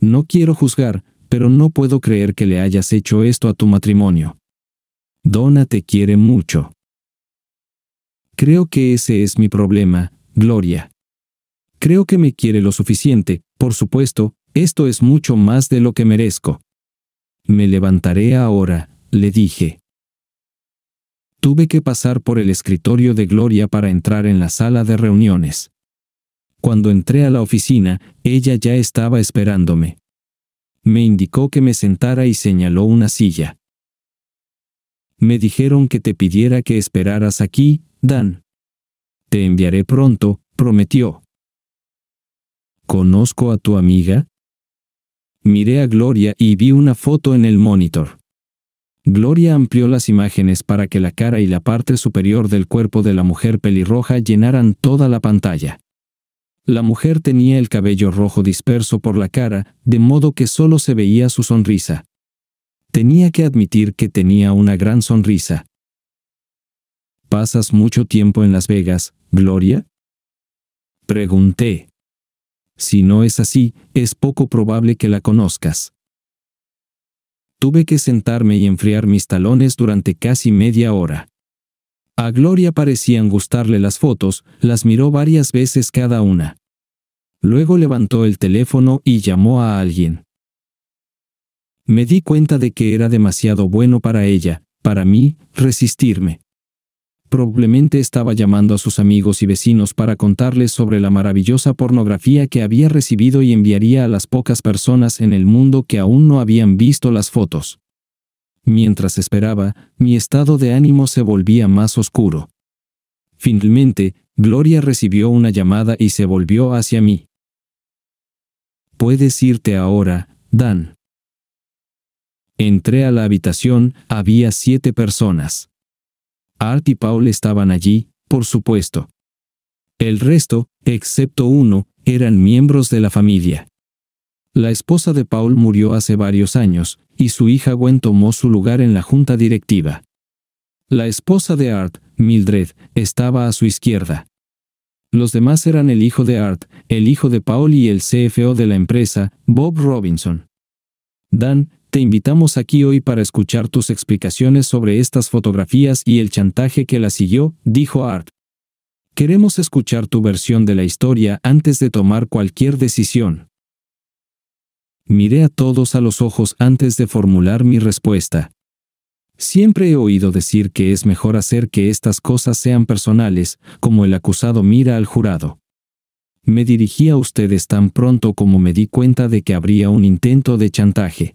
No quiero juzgar, pero no puedo creer que le hayas hecho esto a tu matrimonio. Donna te quiere mucho. Creo que ese es mi problema, Gloria. Creo que me quiere lo suficiente, por supuesto, esto es mucho más de lo que merezco. Me levantaré ahora, le dije. Tuve que pasar por el escritorio de Gloria para entrar en la sala de reuniones. Cuando entré a la oficina, ella ya estaba esperándome. Me indicó que me sentara y señaló una silla. Me dijeron que te pidiera que esperaras aquí, Dan. Te enviaré pronto, prometió. ¿Conozco a tu amiga? Miré a Gloria y vi una foto en el monitor. Gloria amplió las imágenes para que la cara y la parte superior del cuerpo de la mujer pelirroja llenaran toda la pantalla. La mujer tenía el cabello rojo disperso por la cara, de modo que solo se veía su sonrisa. Tenía que admitir que tenía una gran sonrisa. ¿Pasas mucho tiempo en Las Vegas, Gloria? Pregunté. Si no es así, es poco probable que la conozcas. Tuve que sentarme y enfriar mis talones durante casi media hora. A Gloria parecían gustarle las fotos, las miró varias veces cada una. Luego levantó el teléfono y llamó a alguien. Me di cuenta de que era demasiado bueno para ella, para mí, resistirme probablemente estaba llamando a sus amigos y vecinos para contarles sobre la maravillosa pornografía que había recibido y enviaría a las pocas personas en el mundo que aún no habían visto las fotos. Mientras esperaba, mi estado de ánimo se volvía más oscuro. Finalmente, Gloria recibió una llamada y se volvió hacia mí. Puedes irte ahora, Dan. Entré a la habitación, había siete personas. Art y Paul estaban allí, por supuesto. El resto, excepto uno, eran miembros de la familia. La esposa de Paul murió hace varios años, y su hija Gwen tomó su lugar en la junta directiva. La esposa de Art, Mildred, estaba a su izquierda. Los demás eran el hijo de Art, el hijo de Paul y el CFO de la empresa, Bob Robinson. Dan, te invitamos aquí hoy para escuchar tus explicaciones sobre estas fotografías y el chantaje que las siguió, dijo Art. Queremos escuchar tu versión de la historia antes de tomar cualquier decisión. Miré a todos a los ojos antes de formular mi respuesta. Siempre he oído decir que es mejor hacer que estas cosas sean personales, como el acusado mira al jurado. Me dirigí a ustedes tan pronto como me di cuenta de que habría un intento de chantaje.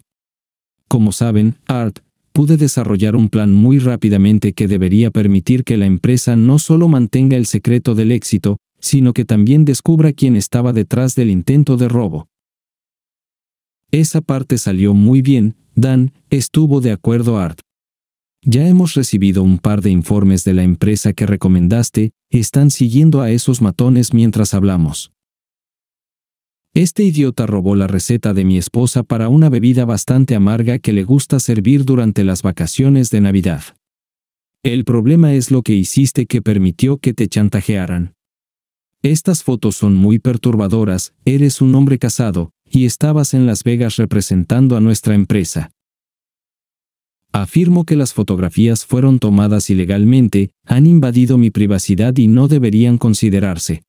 Como saben, ART, pude desarrollar un plan muy rápidamente que debería permitir que la empresa no solo mantenga el secreto del éxito, sino que también descubra quién estaba detrás del intento de robo. Esa parte salió muy bien, Dan, estuvo de acuerdo Art. Ya hemos recibido un par de informes de la empresa que recomendaste, están siguiendo a esos matones mientras hablamos. Este idiota robó la receta de mi esposa para una bebida bastante amarga que le gusta servir durante las vacaciones de Navidad. El problema es lo que hiciste que permitió que te chantajearan. Estas fotos son muy perturbadoras, eres un hombre casado, y estabas en Las Vegas representando a nuestra empresa. Afirmo que las fotografías fueron tomadas ilegalmente, han invadido mi privacidad y no deberían considerarse.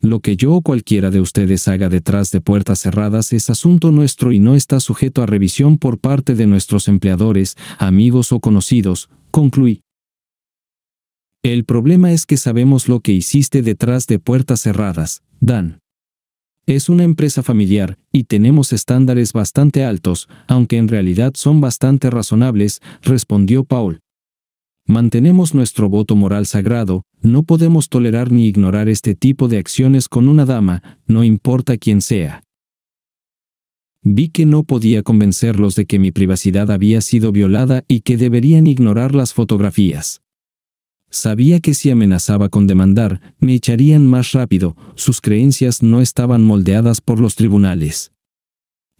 Lo que yo o cualquiera de ustedes haga detrás de puertas cerradas es asunto nuestro y no está sujeto a revisión por parte de nuestros empleadores, amigos o conocidos, concluí. El problema es que sabemos lo que hiciste detrás de puertas cerradas, Dan. Es una empresa familiar, y tenemos estándares bastante altos, aunque en realidad son bastante razonables, respondió Paul. Mantenemos nuestro voto moral sagrado, no podemos tolerar ni ignorar este tipo de acciones con una dama, no importa quién sea. Vi que no podía convencerlos de que mi privacidad había sido violada y que deberían ignorar las fotografías. Sabía que si amenazaba con demandar, me echarían más rápido, sus creencias no estaban moldeadas por los tribunales.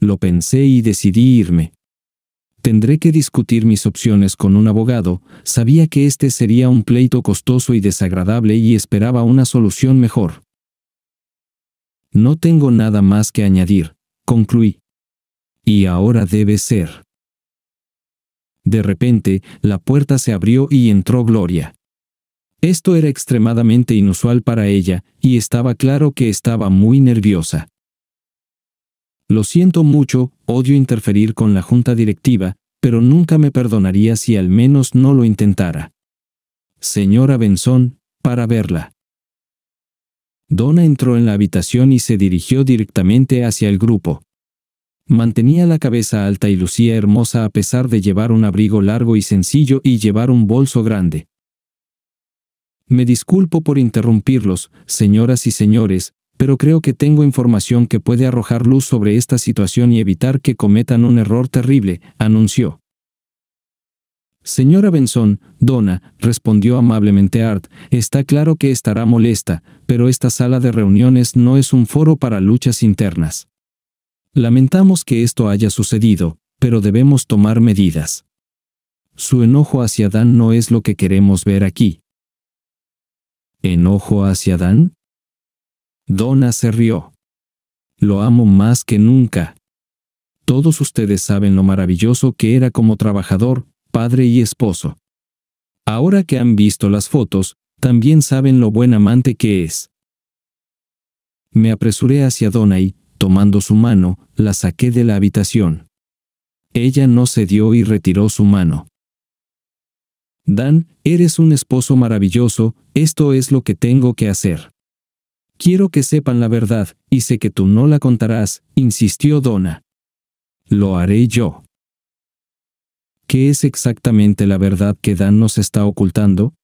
Lo pensé y decidí irme tendré que discutir mis opciones con un abogado, sabía que este sería un pleito costoso y desagradable y esperaba una solución mejor. No tengo nada más que añadir, concluí. Y ahora debe ser. De repente, la puerta se abrió y entró Gloria. Esto era extremadamente inusual para ella, y estaba claro que estaba muy nerviosa. Lo siento mucho, odio interferir con la junta directiva, pero nunca me perdonaría si al menos no lo intentara. Señora Benzón, para verla. Donna entró en la habitación y se dirigió directamente hacia el grupo. Mantenía la cabeza alta y lucía hermosa a pesar de llevar un abrigo largo y sencillo y llevar un bolso grande. Me disculpo por interrumpirlos, señoras y señores, pero creo que tengo información que puede arrojar luz sobre esta situación y evitar que cometan un error terrible, anunció. Señora Benson, dona", respondió amablemente Art, está claro que estará molesta, pero esta sala de reuniones no es un foro para luchas internas. Lamentamos que esto haya sucedido, pero debemos tomar medidas. Su enojo hacia Dan no es lo que queremos ver aquí. ¿Enojo hacia Dan? Donna se rió. Lo amo más que nunca. Todos ustedes saben lo maravilloso que era como trabajador, padre y esposo. Ahora que han visto las fotos, también saben lo buen amante que es. Me apresuré hacia Donna y, tomando su mano, la saqué de la habitación. Ella no cedió y retiró su mano. Dan, eres un esposo maravilloso, esto es lo que tengo que hacer. Quiero que sepan la verdad, y sé que tú no la contarás, insistió Donna. Lo haré yo. ¿Qué es exactamente la verdad que Dan nos está ocultando?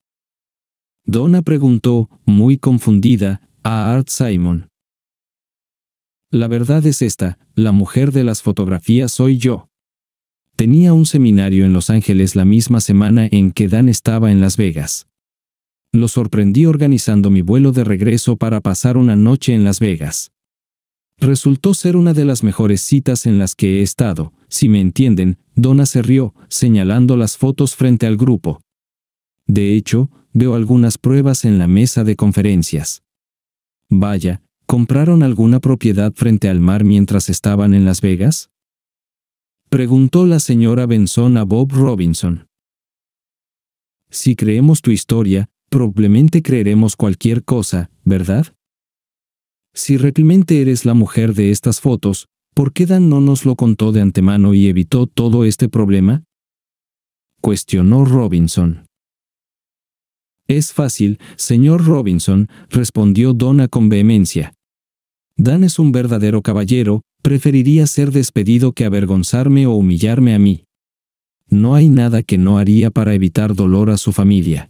Donna preguntó, muy confundida, a Art Simon. La verdad es esta, la mujer de las fotografías soy yo. Tenía un seminario en Los Ángeles la misma semana en que Dan estaba en Las Vegas lo sorprendí organizando mi vuelo de regreso para pasar una noche en Las Vegas. Resultó ser una de las mejores citas en las que he estado, si me entienden, Donna se rió, señalando las fotos frente al grupo. De hecho, veo algunas pruebas en la mesa de conferencias. Vaya, ¿compraron alguna propiedad frente al mar mientras estaban en Las Vegas? Preguntó la señora Benson a Bob Robinson. Si creemos tu historia, probablemente creeremos cualquier cosa, ¿verdad? Si realmente eres la mujer de estas fotos, ¿por qué Dan no nos lo contó de antemano y evitó todo este problema? Cuestionó Robinson. Es fácil, señor Robinson, respondió Donna con vehemencia. Dan es un verdadero caballero, preferiría ser despedido que avergonzarme o humillarme a mí. No hay nada que no haría para evitar dolor a su familia.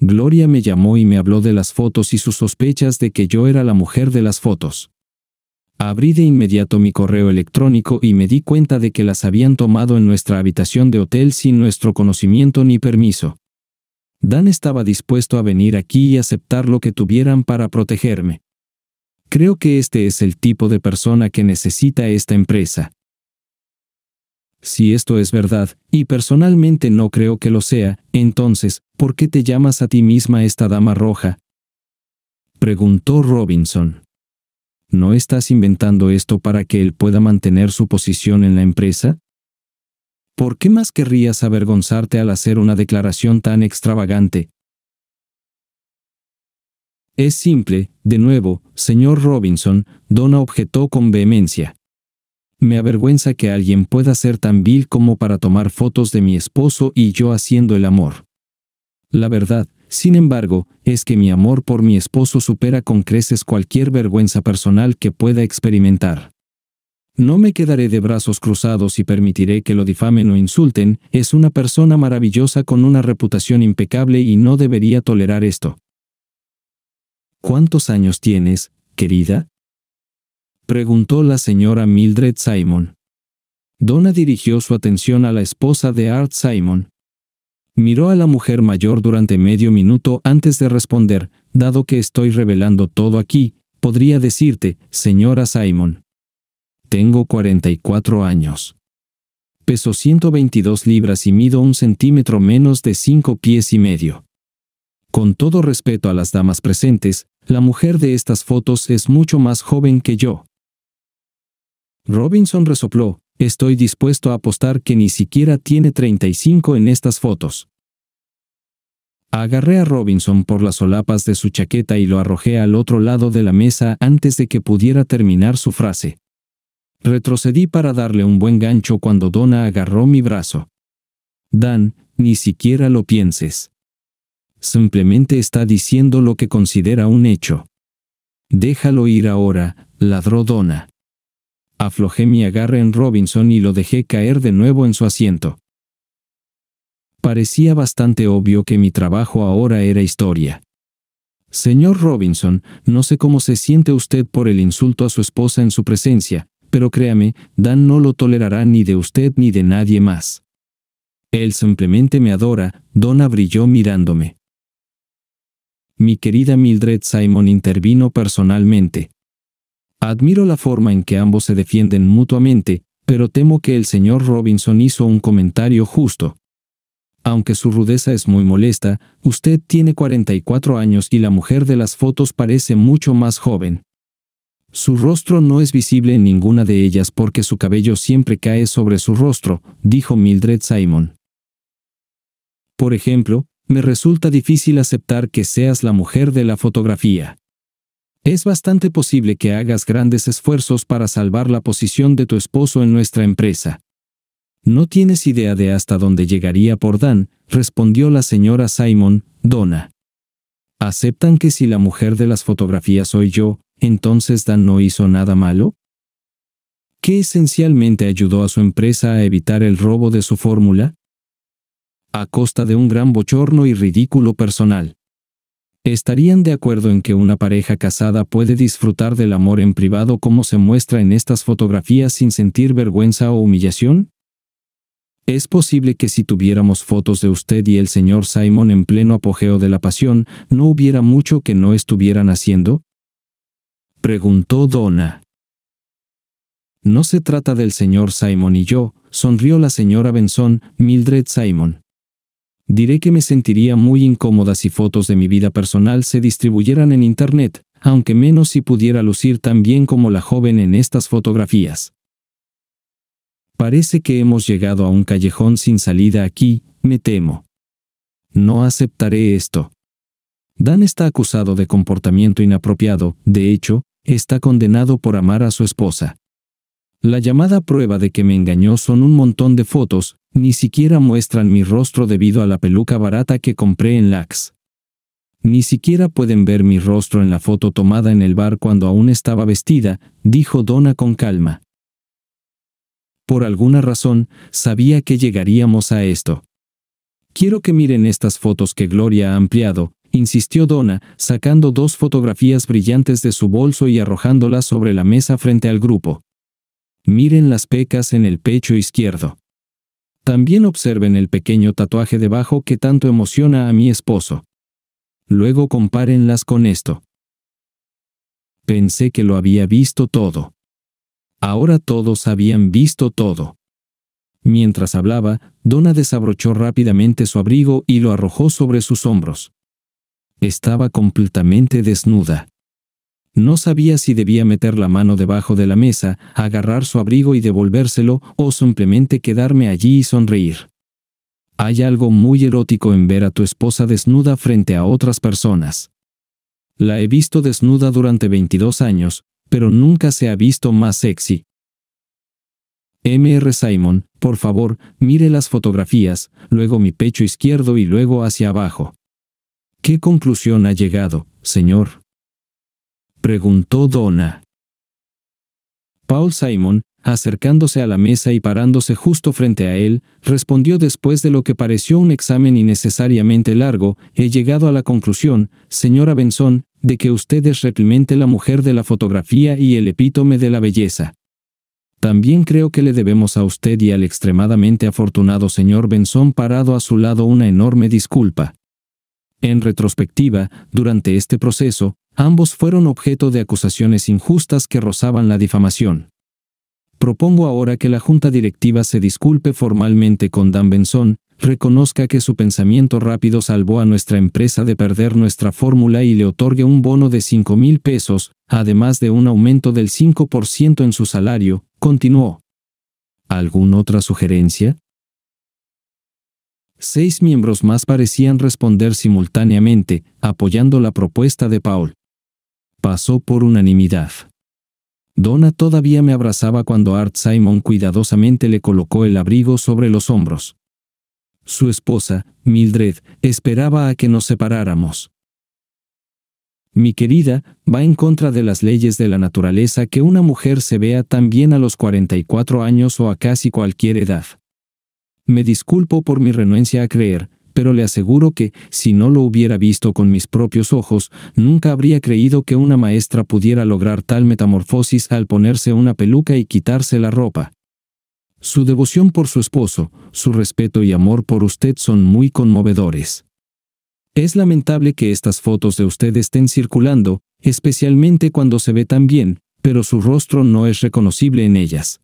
Gloria me llamó y me habló de las fotos y sus sospechas de que yo era la mujer de las fotos. Abrí de inmediato mi correo electrónico y me di cuenta de que las habían tomado en nuestra habitación de hotel sin nuestro conocimiento ni permiso. Dan estaba dispuesto a venir aquí y aceptar lo que tuvieran para protegerme. Creo que este es el tipo de persona que necesita esta empresa. Si esto es verdad, y personalmente no creo que lo sea, entonces, ¿por qué te llamas a ti misma esta dama roja? Preguntó Robinson. ¿No estás inventando esto para que él pueda mantener su posición en la empresa? ¿Por qué más querrías avergonzarte al hacer una declaración tan extravagante? Es simple, de nuevo, señor Robinson, Donna objetó con vehemencia. Me avergüenza que alguien pueda ser tan vil como para tomar fotos de mi esposo y yo haciendo el amor. La verdad, sin embargo, es que mi amor por mi esposo supera con creces cualquier vergüenza personal que pueda experimentar. No me quedaré de brazos cruzados y permitiré que lo difamen o insulten, es una persona maravillosa con una reputación impecable y no debería tolerar esto. ¿Cuántos años tienes, querida? preguntó la señora Mildred Simon. Donna dirigió su atención a la esposa de Art Simon. Miró a la mujer mayor durante medio minuto antes de responder, dado que estoy revelando todo aquí, podría decirte, señora Simon. Tengo 44 años. Peso 122 libras y mido un centímetro menos de 5 pies y medio. Con todo respeto a las damas presentes, la mujer de estas fotos es mucho más joven que yo, Robinson resopló, estoy dispuesto a apostar que ni siquiera tiene 35 en estas fotos. Agarré a Robinson por las solapas de su chaqueta y lo arrojé al otro lado de la mesa antes de que pudiera terminar su frase. Retrocedí para darle un buen gancho cuando Donna agarró mi brazo. Dan, ni siquiera lo pienses. Simplemente está diciendo lo que considera un hecho. Déjalo ir ahora, ladró Donna. Aflojé mi agarre en Robinson y lo dejé caer de nuevo en su asiento. Parecía bastante obvio que mi trabajo ahora era historia. Señor Robinson, no sé cómo se siente usted por el insulto a su esposa en su presencia, pero créame, Dan no lo tolerará ni de usted ni de nadie más. Él simplemente me adora, Donna brilló mirándome. Mi querida Mildred Simon intervino personalmente. Admiro la forma en que ambos se defienden mutuamente, pero temo que el señor Robinson hizo un comentario justo. Aunque su rudeza es muy molesta, usted tiene 44 años y la mujer de las fotos parece mucho más joven. Su rostro no es visible en ninguna de ellas porque su cabello siempre cae sobre su rostro, dijo Mildred Simon. Por ejemplo, me resulta difícil aceptar que seas la mujer de la fotografía. Es bastante posible que hagas grandes esfuerzos para salvar la posición de tu esposo en nuestra empresa. No tienes idea de hasta dónde llegaría por Dan, respondió la señora Simon, Donna. ¿Aceptan que si la mujer de las fotografías soy yo, entonces Dan no hizo nada malo? ¿Qué esencialmente ayudó a su empresa a evitar el robo de su fórmula? A costa de un gran bochorno y ridículo personal estarían de acuerdo en que una pareja casada puede disfrutar del amor en privado como se muestra en estas fotografías sin sentir vergüenza o humillación? Es posible que si tuviéramos fotos de usted y el señor Simon en pleno apogeo de la pasión, no hubiera mucho que no estuvieran haciendo? Preguntó Donna. No se trata del señor Simon y yo, sonrió la señora Benson, Mildred Simon. Diré que me sentiría muy incómoda si fotos de mi vida personal se distribuyeran en Internet, aunque menos si pudiera lucir tan bien como la joven en estas fotografías. Parece que hemos llegado a un callejón sin salida aquí, me temo. No aceptaré esto. Dan está acusado de comportamiento inapropiado, de hecho, está condenado por amar a su esposa. La llamada prueba de que me engañó son un montón de fotos, ni siquiera muestran mi rostro debido a la peluca barata que compré en Lax. Ni siquiera pueden ver mi rostro en la foto tomada en el bar cuando aún estaba vestida, dijo Donna con calma. Por alguna razón, sabía que llegaríamos a esto. Quiero que miren estas fotos que Gloria ha ampliado, insistió Donna, sacando dos fotografías brillantes de su bolso y arrojándolas sobre la mesa frente al grupo. Miren las pecas en el pecho izquierdo. También observen el pequeño tatuaje debajo que tanto emociona a mi esposo. Luego compárenlas con esto. Pensé que lo había visto todo. Ahora todos habían visto todo. Mientras hablaba, Donna desabrochó rápidamente su abrigo y lo arrojó sobre sus hombros. Estaba completamente desnuda. No sabía si debía meter la mano debajo de la mesa, agarrar su abrigo y devolvérselo, o simplemente quedarme allí y sonreír. Hay algo muy erótico en ver a tu esposa desnuda frente a otras personas. La he visto desnuda durante 22 años, pero nunca se ha visto más sexy. MR Simon, por favor, mire las fotografías, luego mi pecho izquierdo y luego hacia abajo. ¿Qué conclusión ha llegado, señor? preguntó dona Paul Simon, acercándose a la mesa y parándose justo frente a él, respondió después de lo que pareció un examen innecesariamente largo, he llegado a la conclusión, señora Benson, de que usted es realmente la mujer de la fotografía y el epítome de la belleza. También creo que le debemos a usted y al extremadamente afortunado señor Benson parado a su lado una enorme disculpa. En retrospectiva, durante este proceso, Ambos fueron objeto de acusaciones injustas que rozaban la difamación. Propongo ahora que la junta directiva se disculpe formalmente con Dan Benson, reconozca que su pensamiento rápido salvó a nuestra empresa de perder nuestra fórmula y le otorgue un bono de 5 mil pesos, además de un aumento del 5% en su salario, continuó. ¿Alguna otra sugerencia? Seis miembros más parecían responder simultáneamente, apoyando la propuesta de Paul pasó por unanimidad. Donna todavía me abrazaba cuando Art Simon cuidadosamente le colocó el abrigo sobre los hombros. Su esposa, Mildred, esperaba a que nos separáramos. Mi querida, va en contra de las leyes de la naturaleza que una mujer se vea tan bien a los 44 años o a casi cualquier edad. Me disculpo por mi renuencia a creer, pero le aseguro que, si no lo hubiera visto con mis propios ojos, nunca habría creído que una maestra pudiera lograr tal metamorfosis al ponerse una peluca y quitarse la ropa. Su devoción por su esposo, su respeto y amor por usted son muy conmovedores. Es lamentable que estas fotos de usted estén circulando, especialmente cuando se ve tan bien, pero su rostro no es reconocible en ellas.